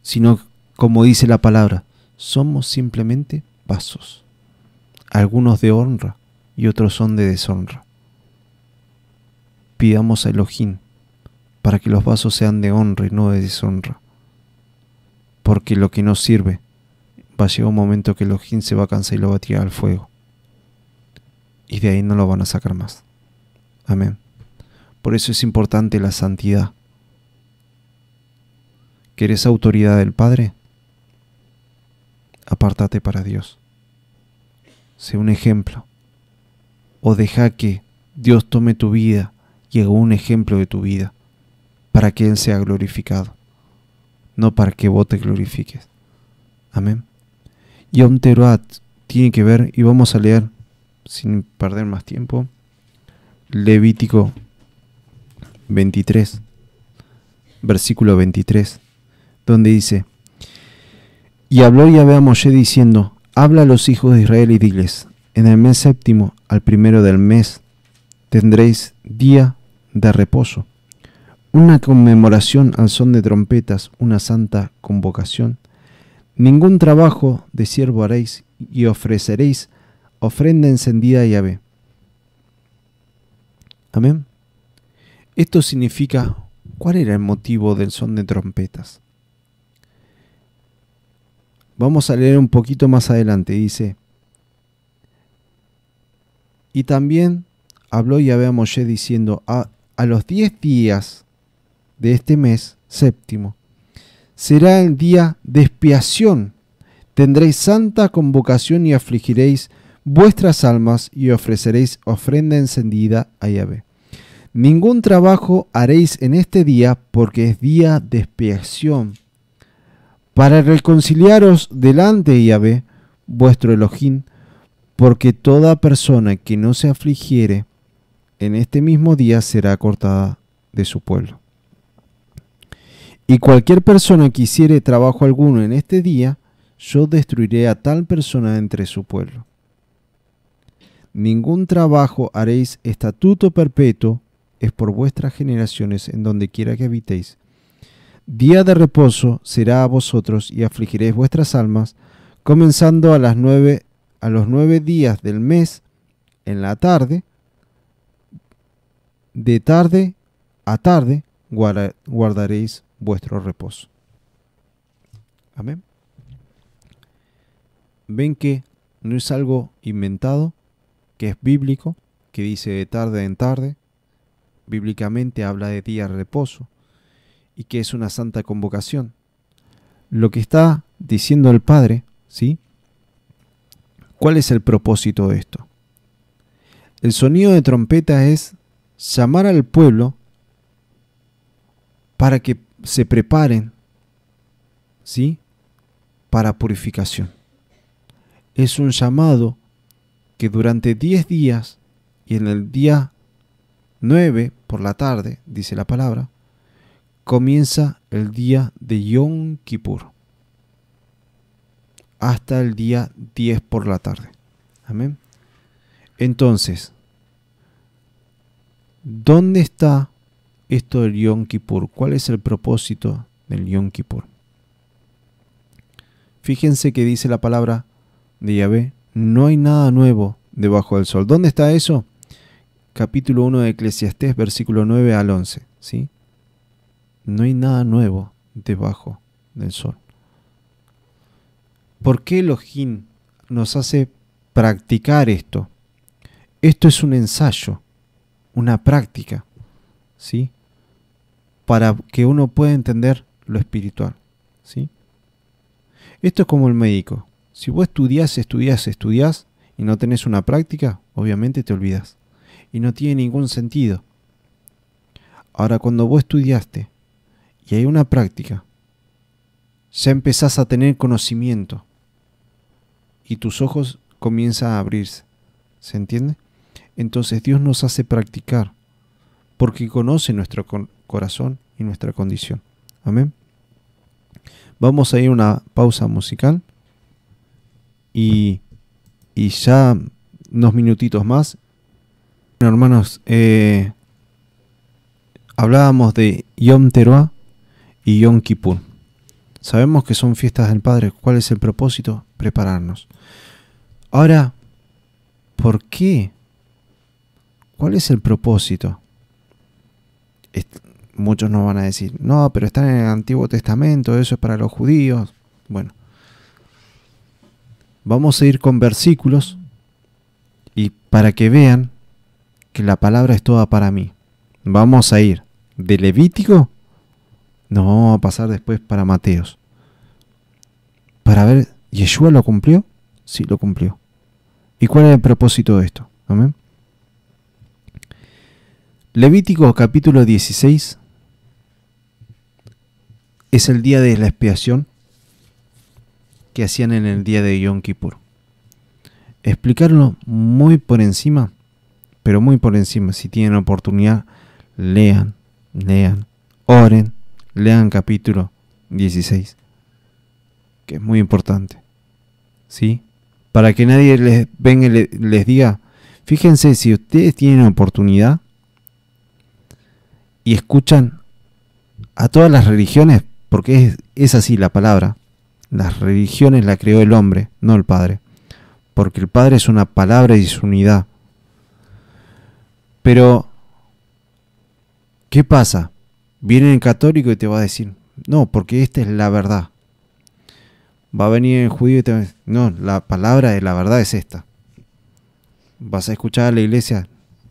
Sino, como dice la palabra, somos simplemente vasos. Algunos de honra y otros son de deshonra pidamos a Elohim para que los vasos sean de honra y no de deshonra. Porque lo que no sirve, va a llegar un momento que Elohim se va a cansar y lo va a tirar al fuego. Y de ahí no lo van a sacar más. Amén. Por eso es importante la santidad. ¿Querés autoridad del Padre? Apártate para Dios. Sé un ejemplo. O deja que Dios tome tu vida Llegó un ejemplo de tu vida, para que Él sea glorificado, no para que vos te glorifiques. Amén. Y Teruat tiene que ver, y vamos a leer, sin perder más tiempo, Levítico 23, versículo 23, donde dice, y habló Yahweh a Moshe diciendo, habla a los hijos de Israel y diles, en el mes séptimo, al primero del mes, tendréis día de reposo, una conmemoración al son de trompetas, una santa convocación. Ningún trabajo de siervo haréis y ofreceréis ofrenda encendida y ave. Amén. Esto significa, ¿cuál era el motivo del son de trompetas? Vamos a leer un poquito más adelante, dice, y también habló Yahvé a Moshe diciendo, a ah, a los diez días de este mes séptimo, será el día de expiación. Tendréis santa convocación y afligiréis vuestras almas y ofreceréis ofrenda encendida a Yahvé. Ningún trabajo haréis en este día porque es día de expiación. Para reconciliaros delante de Yahvé, vuestro Elohim, porque toda persona que no se afligiere en este mismo día será cortada de su pueblo. Y cualquier persona que hiciere trabajo alguno en este día, yo destruiré a tal persona entre su pueblo. Ningún trabajo haréis estatuto perpetuo, es por vuestras generaciones en donde quiera que habitéis. Día de reposo será a vosotros y afligiréis vuestras almas, comenzando a las nueve, a los nueve días del mes, en la tarde, de tarde a tarde guardaréis vuestro reposo. Amén. Ven que no es algo inventado, que es bíblico, que dice de tarde en tarde, bíblicamente habla de día reposo, y que es una santa convocación. Lo que está diciendo el Padre, ¿sí? ¿Cuál es el propósito de esto? El sonido de trompeta es llamar al pueblo para que se preparen, ¿sí? Para purificación. Es un llamado que durante 10 días y en el día 9 por la tarde, dice la palabra, comienza el día de Yom Kippur hasta el día 10 por la tarde. Amén. Entonces, ¿Dónde está esto del Yom Kippur? ¿Cuál es el propósito del Yom Kippur? Fíjense que dice la palabra de Yahvé, no hay nada nuevo debajo del sol. ¿Dónde está eso? Capítulo 1 de Eclesiastés, versículo 9 al 11, ¿sí? No hay nada nuevo debajo del sol. ¿Por qué Elohim nos hace practicar esto? Esto es un ensayo una práctica, ¿sí? Para que uno pueda entender lo espiritual, ¿sí? Esto es como el médico. Si vos estudias, estudias, estudias y no tenés una práctica, obviamente te olvidas. Y no tiene ningún sentido. Ahora, cuando vos estudiaste y hay una práctica, ya empezás a tener conocimiento y tus ojos comienzan a abrirse. ¿Se entiende? entonces Dios nos hace practicar, porque conoce nuestro corazón y nuestra condición. Amén. Vamos a ir a una pausa musical y, ya unos minutitos más. hermanos, eh, hablábamos de Yom Teruah y Yom Kippur. Sabemos que son fiestas del Padre. ¿Cuál es el propósito? Prepararnos. Ahora, ¿por qué ¿Cuál es el propósito? muchos nos van a decir, no, pero está en el Antiguo Testamento, eso es para los judíos. Bueno, vamos a ir con versículos y para que vean que la palabra es toda para mí. Vamos a ir de Levítico, nos vamos a pasar después para Mateos. Para ver, ¿Yeshua lo cumplió? Sí, lo cumplió. ¿Y cuál es el propósito de esto? Amén. Levítico capítulo 16 es el día de la expiación que hacían en el día de Yom Kippur. Explicarlo muy por encima, pero muy por encima. Si tienen oportunidad, lean, lean, oren, lean capítulo 16, que es muy importante. ¿Sí? Para que nadie les venga les diga, fíjense si ustedes tienen oportunidad, y escuchan a todas las religiones, porque es, así la palabra. Las religiones la creó el hombre, no el Padre, porque el Padre es una palabra y es unidad. Pero, ¿qué pasa? Viene el católico y te va a decir, no, porque esta es la verdad. Va a venir el judío y te va a decir, no, la palabra de la verdad es esta. Vas a escuchar a la iglesia,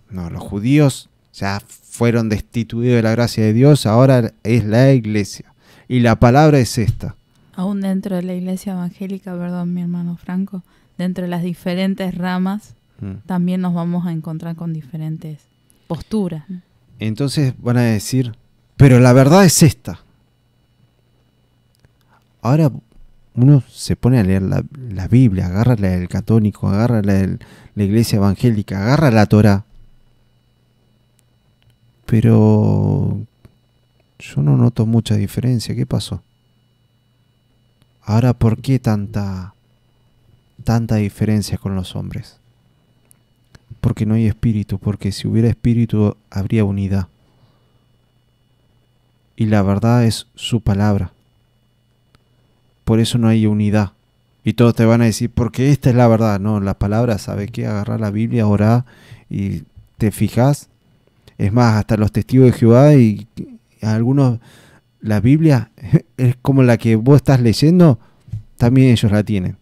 no, los judíos, o sea, fueron destituidos de la gracia de Dios, ahora es la iglesia. Y la palabra es esta. Aún dentro de la iglesia evangélica, perdón mi hermano Franco, dentro de las diferentes ramas, mm. también nos vamos a encontrar con diferentes posturas. Entonces van a decir, pero la verdad es esta. Ahora uno se pone a leer la, la Biblia, agarra la del católico, agarra la de la iglesia evangélica, agarra la Torah pero yo no noto mucha diferencia. ¿Qué pasó? Ahora, ¿por qué tanta, tanta diferencia con los hombres? Porque no hay espíritu, porque si hubiera espíritu habría unidad. Y la verdad es su palabra. Por eso no hay unidad. Y todos te van a decir, porque esta es la verdad. No, la palabra, ¿sabe qué? Agarrar la Biblia, orar y te fijas es más, hasta los testigos de Jehová y algunos, la Biblia [LAUGHS] es como la que vos estás leyendo, también ellos la tienen.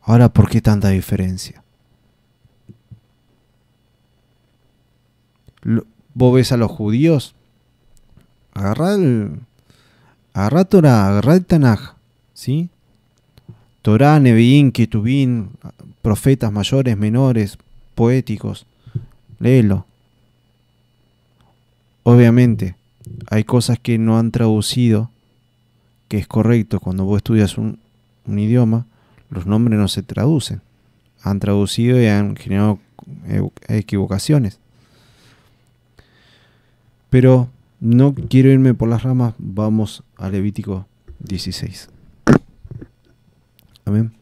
Ahora, ¿por qué tanta diferencia? Vos ves a los judíos, agarrá el, agarrá Torah, agarrá el Tanaj, ¿sí? Torah, Nevi'im, profetas mayores, menores, poéticos, léelo. Obviamente, hay cosas que no han traducido, que es correcto, cuando vos estudias un, idioma, los nombres no se traducen. Han traducido y han generado equivocaciones. Pero no quiero irme por las ramas, vamos a Levítico 16. Amén.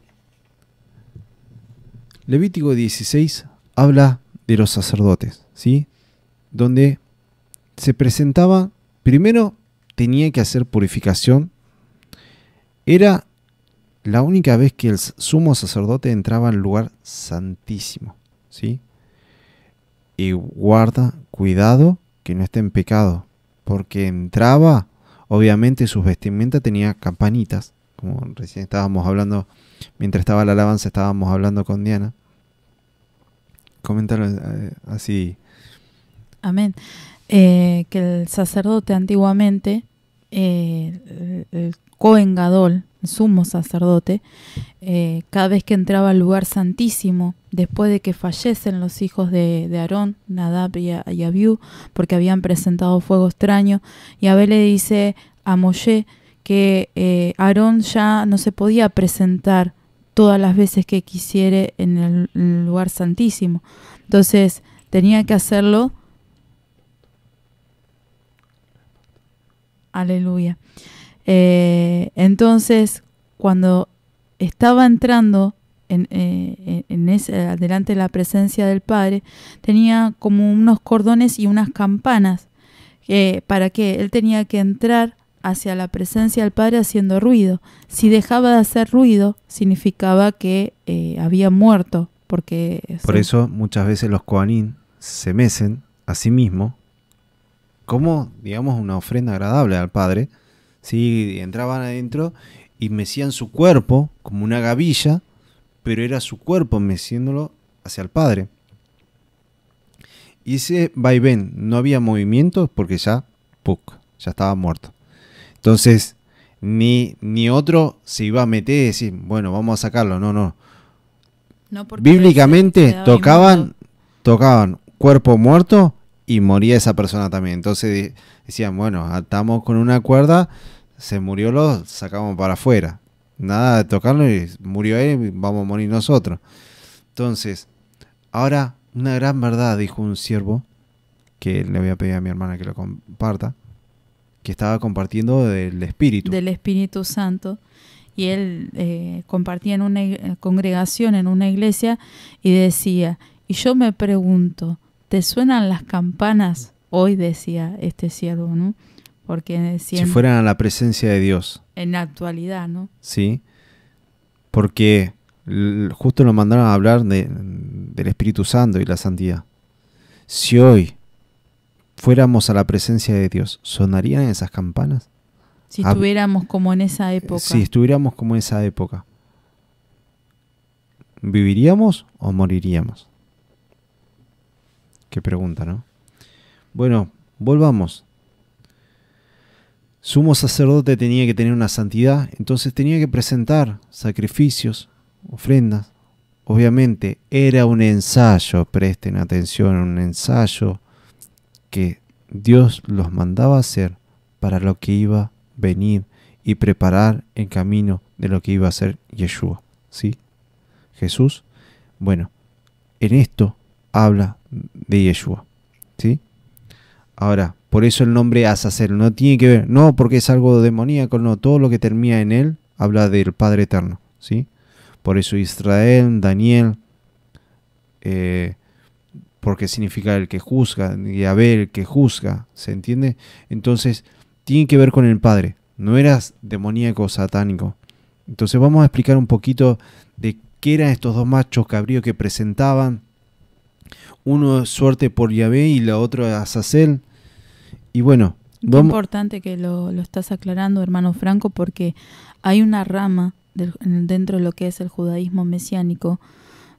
Levítico 16 habla de los sacerdotes, ¿sí? Donde se presentaba, primero tenía que hacer purificación, era la única vez que el sumo sacerdote entraba al lugar santísimo, ¿sí? Y guarda, cuidado que no esté en pecado, porque entraba, obviamente sus vestimenta tenía campanitas, como recién estábamos hablando, mientras estaba la alabanza estábamos hablando con Diana. Coméntalo eh, así. Amén. Eh, que el sacerdote antiguamente, eh, el, el sumo sacerdote, eh, cada vez que entraba al lugar santísimo, después de que fallecen los hijos de, Aarón, Nadab y, Abiú, porque habían presentado fuego extraño, y Abel le dice a Moshe que eh, Aarón ya no se podía presentar todas las veces que quisiere en el lugar santísimo. Entonces tenía que hacerlo Aleluya. Eh, entonces, cuando estaba entrando en, eh, ese, delante de la presencia del Padre, tenía como unos cordones y unas campanas eh, para que él tenía que entrar hacia la presencia del Padre haciendo ruido. Si dejaba de hacer ruido, significaba que había muerto. Porque, Por eso muchas veces los coanín se mecen a sí mismos como, digamos, una ofrenda agradable al Padre. si Entraban adentro y mecían su cuerpo como una gavilla, pero era su cuerpo meciéndolo hacia el Padre. Y ese vaivén, no había movimiento porque ya, ya estaba muerto. Entonces, ni, ni otro se iba a meter y decir, bueno, vamos a sacarlo. No, no. Bíblicamente tocaban, tocaban cuerpo muerto y moría esa persona también. Entonces decían, bueno, atamos con una cuerda, se murió lo sacamos para afuera. Nada de tocarlo y murió él y vamos a morir nosotros. Entonces, ahora una gran verdad, dijo un siervo, que le voy a pedir a mi hermana que lo comparta, que estaba compartiendo del Espíritu. Del Espíritu Santo. Y él eh, compartía en una eh, congregación, en una iglesia, y decía, y yo me pregunto, te suenan las campanas hoy, decía este siervo, ¿no? Porque decía si fueran a la presencia de Dios. En la actualidad, ¿no? Sí, porque justo nos mandaron a hablar del Espíritu Santo y la santidad. Si hoy fuéramos a la presencia de Dios, ¿sonarían esas campanas? Si estuviéramos como en esa época. Si estuviéramos como en esa época. ¿Viviríamos o moriríamos? Qué pregunta, ¿no? Bueno, volvamos. Sumo sacerdote tenía que tener una santidad, entonces tenía que presentar sacrificios, ofrendas. Obviamente era un ensayo, presten atención, un ensayo que Dios los mandaba hacer para lo que iba a venir y preparar el camino de lo que iba a ser Yeshua, ¿sí? Jesús. Bueno, en esto habla de Yeshua. ¿sí? Ahora, por eso el nombre Azazel no tiene que ver, no porque es algo demoníaco, no, todo lo que termina en él habla del Padre Eterno. ¿sí? Por eso Israel, Daniel, eh, porque significa el que juzga, y el que juzga, ¿se entiende? Entonces, tiene que ver con el Padre, no eras demoníaco satánico. Entonces vamos a explicar un poquito de qué eran estos dos machos cabríos que presentaban uno suerte por Yahvé y la otra Azazel. Y bueno, Qué importante que lo, lo, estás aclarando, hermano Franco, porque hay una rama dentro de lo que es el judaísmo mesiánico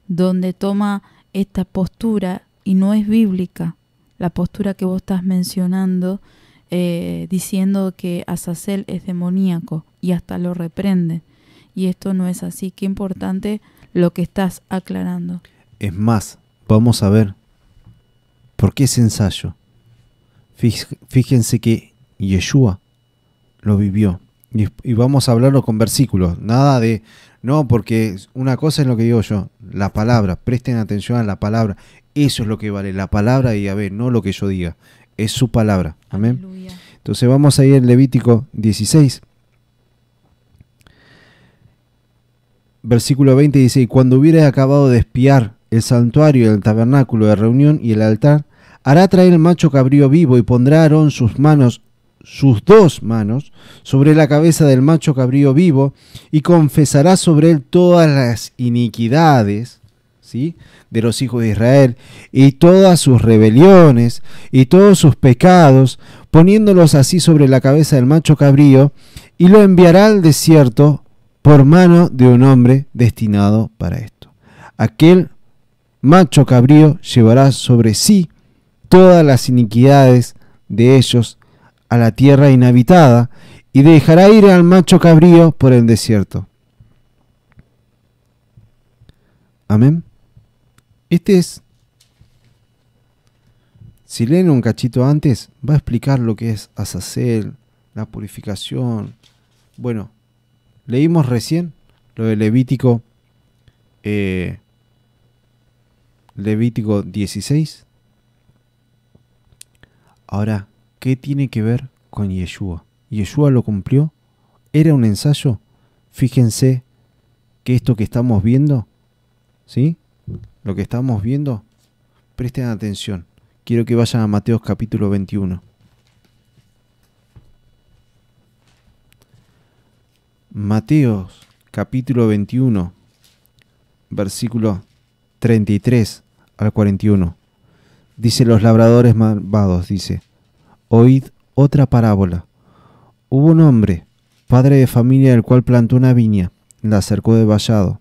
donde toma esta postura y no es bíblica, la postura que vos estás mencionando, eh, diciendo que Azazel es demoníaco y hasta lo reprende. Y esto no es así. Qué importante lo que estás aclarando. Es más, Vamos a ver. ¿Por qué ese ensayo? Fíjense que Yeshua lo vivió. Y, vamos a hablarlo con versículos. Nada de, no, porque una cosa es lo que digo yo, la palabra. Presten atención a la palabra. Eso es lo que vale, la palabra a ver no lo que yo diga. Es su palabra. Amén. Entonces vamos a ir en Levítico 16. Versículo 20 dice, cuando hubiera acabado de espiar el santuario el tabernáculo de reunión y el altar, hará traer el macho cabrío vivo y pondrá Aarón sus manos, sus dos manos, sobre la cabeza del macho cabrío vivo y confesará sobre él todas las iniquidades ¿sí? de los hijos de Israel y todas sus rebeliones y todos sus pecados, poniéndolos así sobre la cabeza del macho cabrío y lo enviará al desierto por mano de un hombre destinado para esto. Aquel macho cabrío llevará sobre sí todas las iniquidades de ellos a la tierra inhabitada y dejará ir al macho cabrío por el desierto. Amén. Este es... Si leen un cachito antes, va a explicar lo que es Azazel, la purificación. Bueno, leímos recién lo de Levítico eh, Levítico 16? Ahora, ¿qué tiene que ver con Yeshua? ¿Yeshua lo cumplió? ¿Era un ensayo? Fíjense que esto que estamos viendo, ¿sí? Lo que estamos viendo, presten atención. Quiero que vayan a Mateos capítulo 21. Mateos capítulo 21, versículo 33 al 41. Dice los labradores malvados, dice, oíd otra parábola. Hubo un hombre, padre de familia, el cual plantó una viña, la cercó de vallado,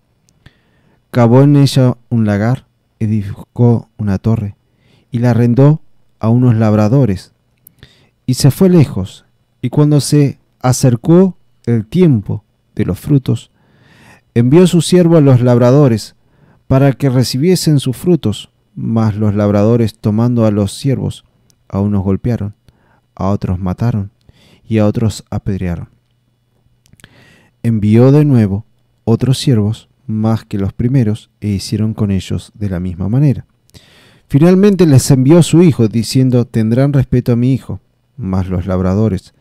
cavó en ella un lagar, edificó una torre y la arrendó a unos labradores. Y se fue lejos, y cuando se acercó el tiempo de los frutos, envió su siervo a los labradores para que recibiesen sus frutos. Mas los labradores tomando a los siervos, a unos golpearon, a otros mataron y a otros apedrearon. Envió de nuevo otros siervos más que los primeros e hicieron con ellos de la misma manera. Finalmente les envió su hijo diciendo, tendrán respeto a mi hijo. Mas los labradores,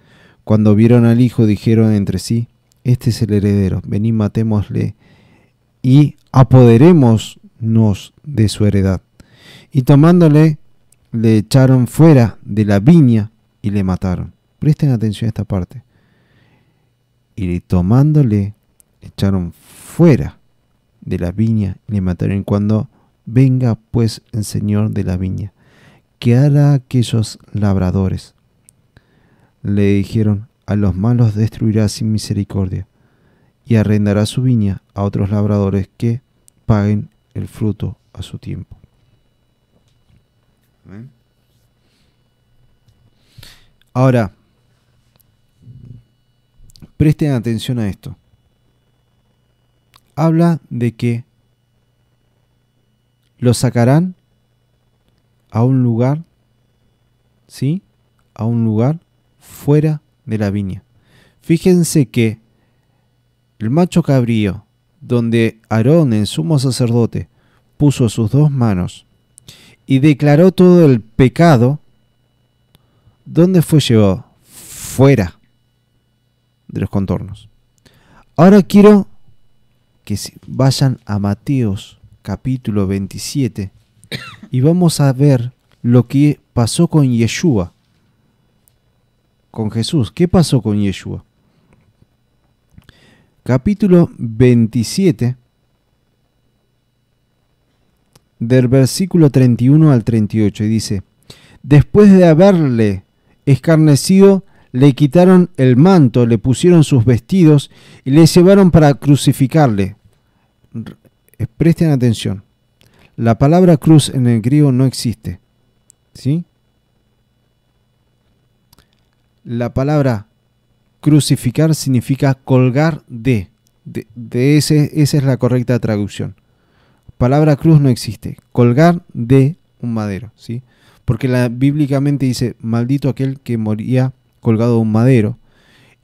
cuando vieron al hijo, dijeron entre sí, este es el heredero, venid matémosle y apoderémonos de su heredad. Y tomándole, le echaron fuera de la viña y le mataron. Presten atención a esta parte. Y tomándole, echaron fuera de la viña y le mataron. Cuando venga pues el Señor de la viña, ¿qué hará aquellos labradores? Le dijeron, a los malos destruirá sin misericordia y arrendará su viña a otros labradores que paguen el fruto a su tiempo. Ahora, presten atención a esto. Habla de que lo sacarán a un lugar, ¿sí? A un lugar fuera de la viña. Fíjense que el macho cabrío, donde Aarón, el sumo sacerdote, puso sus dos manos y declaró todo el pecado, ¿dónde fue llevado? Fuera de los contornos. Ahora quiero que vayan a Mateos capítulo 27 y vamos a ver lo que pasó con Yeshua, con Jesús. ¿Qué pasó con Yeshua? capítulo 27, del versículo 31 al 38, y dice, después de haberle escarnecido, le quitaron el manto, le pusieron sus vestidos y le llevaron para crucificarle. Presten atención, la palabra cruz en el griego no existe. ¿Sí? La palabra crucificar significa colgar de. De, ese, esa es la correcta traducción. Palabra cruz no existe. Colgar de un madero, ¿sí? Porque la, bíblicamente dice, maldito aquel que moría colgado de un madero.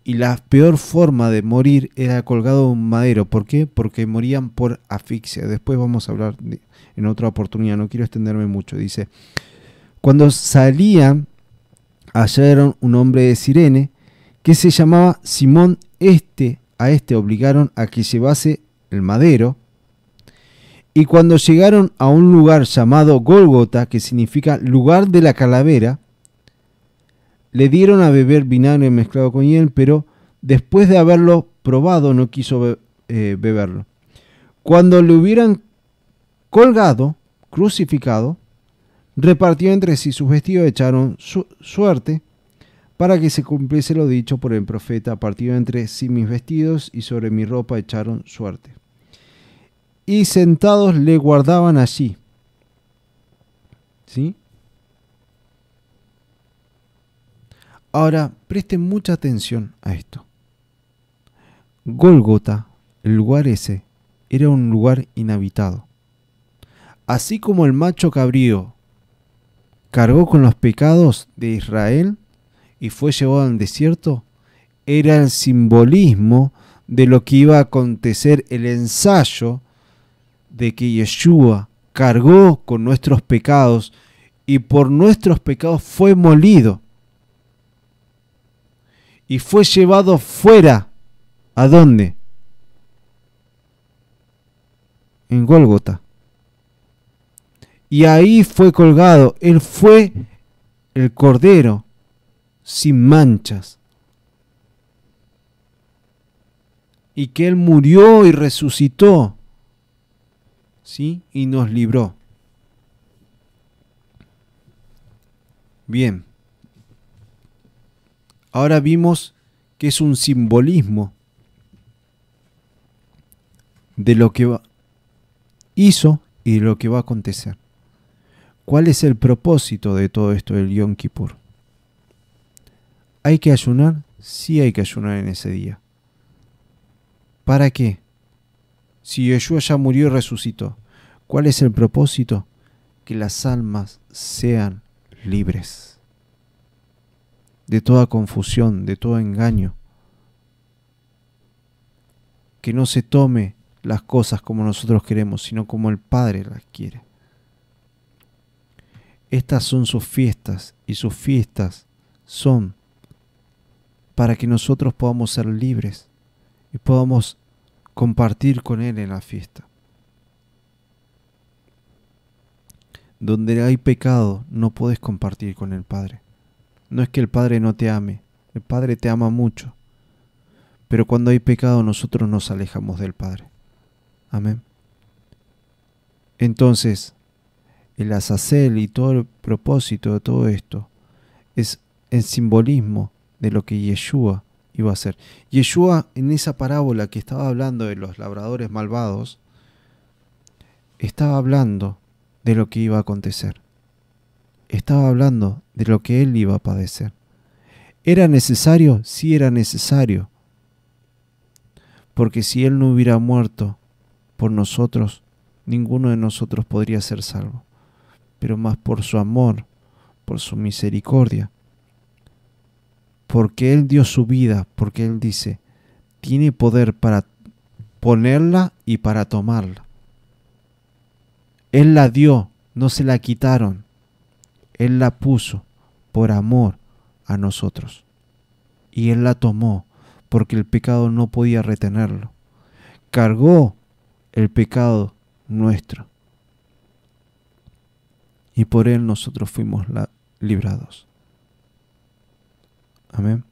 Y la peor forma de morir era colgado de un madero. ¿Por qué? Porque morían por asfixia. Después vamos a hablar en otra oportunidad, no quiero extenderme mucho. Dice, cuando salían, hallaron un hombre de Sirene que se llamaba Simón Este. A este obligaron a que llevase el madero. Y cuando llegaron a un lugar llamado Golgota, que significa lugar de la calavera, le dieron a beber vinagre mezclado con hiel, pero después de haberlo probado no quiso eh, beberlo. Cuando le hubieran colgado, crucificado, repartió entre sí sus vestidos, echaron suerte para que se cumpliese lo dicho por el profeta, partió entre sí mis vestidos y sobre mi ropa echaron suerte. Y sentados le guardaban allí. ¿Sí? Ahora, presten mucha atención a esto. Golgota, el lugar ese, era un lugar inhabitado. Así como el macho cabrío cargó con los pecados de Israel, y fue llevado al desierto era el simbolismo de lo que iba a acontecer el ensayo de que Yeshua cargó con nuestros pecados y por nuestros pecados fue molido y fue llevado fuera. ¿A dónde? En Gólgota. Y ahí fue colgado. Él fue el cordero sin manchas. Y que Él murió y resucitó. ¿Sí? Y nos libró. Bien. Ahora vimos que es un simbolismo de lo que hizo y de lo que va a acontecer. ¿Cuál es el propósito de todo esto del Yom Kippur? ¿Hay que ayunar? Sí hay que ayunar en ese día. ¿Para qué? Si Yeshua ya murió y resucitó, ¿cuál es el propósito? Que las almas sean libres de toda confusión, de todo engaño. Que no se tome las cosas como nosotros queremos, sino como el Padre las quiere. Estas son sus fiestas y sus fiestas son para que nosotros podamos ser libres y podamos compartir con Él en la fiesta. Donde hay pecado no puedes compartir con el Padre. No es que el Padre no te ame, el Padre te ama mucho. Pero cuando hay pecado nosotros nos alejamos del Padre. Amén. Entonces, el azacel y todo el propósito de todo esto es el simbolismo de lo que Yeshua iba a hacer. Yeshua en esa parábola que estaba hablando de los labradores malvados, estaba hablando de lo que iba a acontecer. Estaba hablando de lo que él iba a padecer. ¿Era necesario? Sí era necesario. Porque si él no hubiera muerto por nosotros, ninguno de nosotros podría ser salvo. Pero más por su amor, por su misericordia, porque Él dio su vida, porque Él dice, tiene poder para ponerla y para tomarla. Él la dio, no se la quitaron. Él la puso por amor a nosotros. Y Él la tomó porque el pecado no podía retenerlo. Cargó el pecado nuestro. Y por Él nosotros fuimos librados. Amén.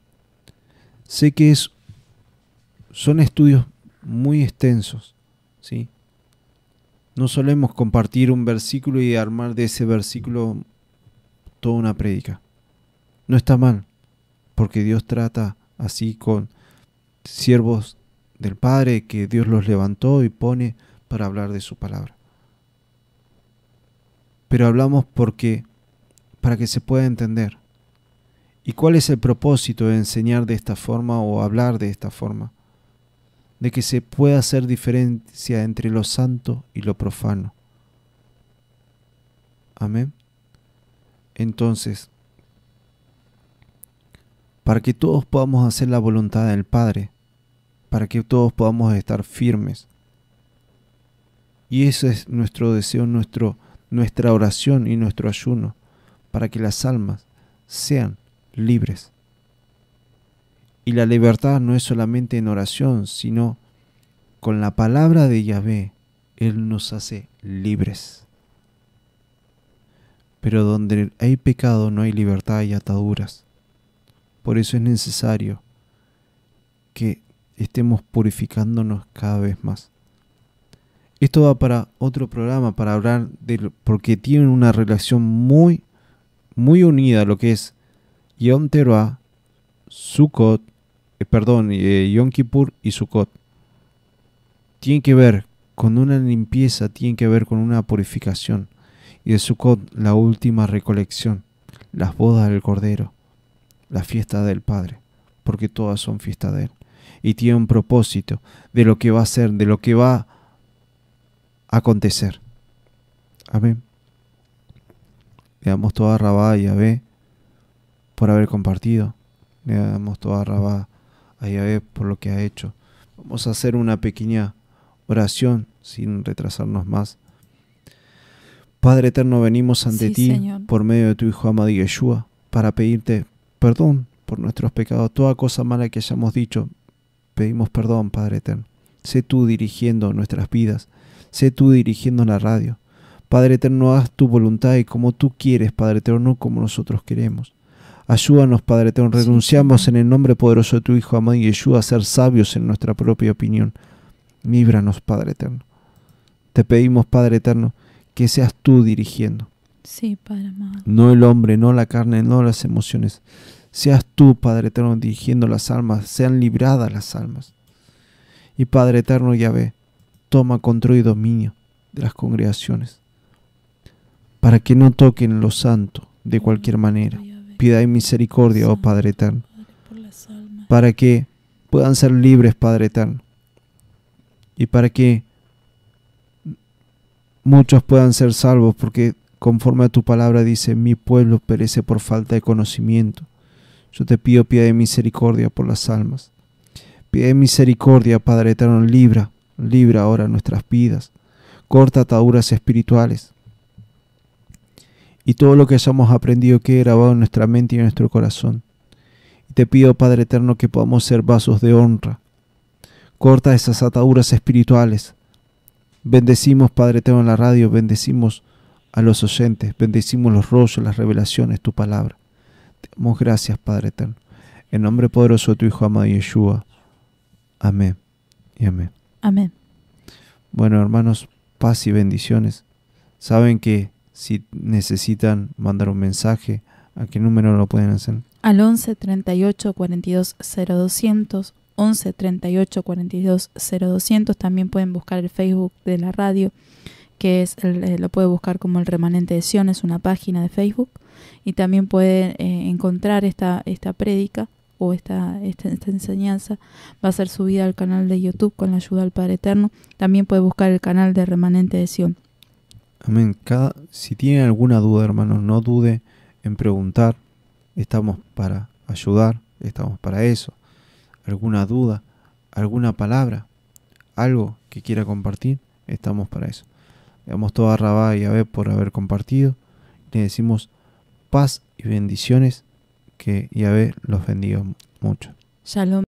Sé que son estudios muy extensos, ¿sí? No solemos compartir un versículo y armar de ese versículo toda una prédica. No está mal, porque Dios trata así con siervos del Padre que Dios los levantó y pone para hablar de su palabra. Pero hablamos porque para que se pueda entender. ¿Y cuál es el propósito de enseñar de esta forma o hablar de esta forma? De que se pueda hacer diferencia entre lo santo y lo profano. Amén. Entonces, para que todos podamos hacer la voluntad del Padre, para que todos podamos estar firmes. Y eso es nuestro deseo, nuestro, nuestra oración y nuestro ayuno, para que las almas sean libres. Y la libertad no es solamente en oración, sino con la palabra de Yahvé, Él nos hace libres. Pero donde hay pecado no hay libertad y ataduras. Por eso es necesario que estemos purificándonos cada vez más. Esto va para otro programa, para hablar de... porque tienen una relación muy, muy unida lo que es Yon Teruah, Sukkot, eh, perdón, eh, Yon Kippur y Sukkot. Tienen que ver con una limpieza, tienen que ver con una purificación. Y de Sukkot, la última recolección, las bodas del Cordero, la fiesta del Padre, porque todas son fiestas de Él. Y tiene un propósito de lo que va a ser, de lo que va a acontecer. Amén. Le toda rabá y abé por haber compartido. Le damos toda Rabá a Yahvé por lo que ha hecho. Vamos a hacer una pequeña oración sin retrasarnos más. Padre eterno, venimos ante ti por medio de tu Hijo amado Yeshua para pedirte perdón por nuestros pecados, toda cosa mala que hayamos dicho. Pedimos perdón, Padre eterno. Sé tú dirigiendo nuestras vidas, sé tú dirigiendo la radio. Padre eterno, haz tu voluntad y como tú quieres, Padre eterno, como nosotros queremos. Ayúdanos, Padre, Eterno, renunciamos en el nombre poderoso de tu Hijo amado y ayúdanos a ser sabios en nuestra propia opinión. Líbranos, Padre eterno. Te pedimos, Padre eterno, que seas tú dirigiendo. Sí, Padre amado. No el hombre, no la carne, no las emociones. Seas tú, Padre eterno, dirigiendo las almas, sean libradas las almas. Y Padre eterno ve toma control y dominio de las congregaciones para que no toquen lo santo de cualquier manera piedad y misericordia, oh Padre eterno, para que puedan ser libres, Padre eterno, y para que muchos puedan ser salvos, porque conforme a tu palabra dice, mi pueblo perece por falta de conocimiento. Yo te pido piedad y misericordia por las almas. Piedad y misericordia, Padre eterno, libra, libra ahora nuestras vidas. Corta ataduras espirituales y todo lo que hayamos aprendido quede grabado en nuestra mente y en nuestro corazón. Y te pido, Padre Eterno, que podamos ser vasos de honra. Corta esas ataduras espirituales. Bendecimos, Padre Eterno, la radio, bendecimos a los oyentes, bendecimos los rollos, las revelaciones, tu palabra. Te damos gracias, Padre Eterno. En nombre poderoso de tu Hijo amado Yeshua. Amén y amén. Amén. Bueno, hermanos, paz y bendiciones. Saben que si necesitan mandar un mensaje, ¿a qué número lo pueden hacer? Al 11 38 42 0200, 11 38 42 0200, también pueden buscar el Facebook de la radio, que es eh, lo puede buscar como El Remanente de Sion, es una página de Facebook, y también pueden eh, encontrar esta, esta prédica o esta, esta, enseñanza va a ser subida al canal de YouTube con la ayuda del Padre Eterno. También pueden buscar el canal de Remanente de Sion. Amén. si tienen alguna duda, hermanos, no dude en preguntar. Estamos para ayudar, estamos para eso. Alguna duda, alguna palabra, algo que quiera compartir, estamos para eso. Le damos toda Rabá y Abé por haber compartido. Le decimos paz y bendiciones. Que Yahvé los bendiga mucho. Shalom.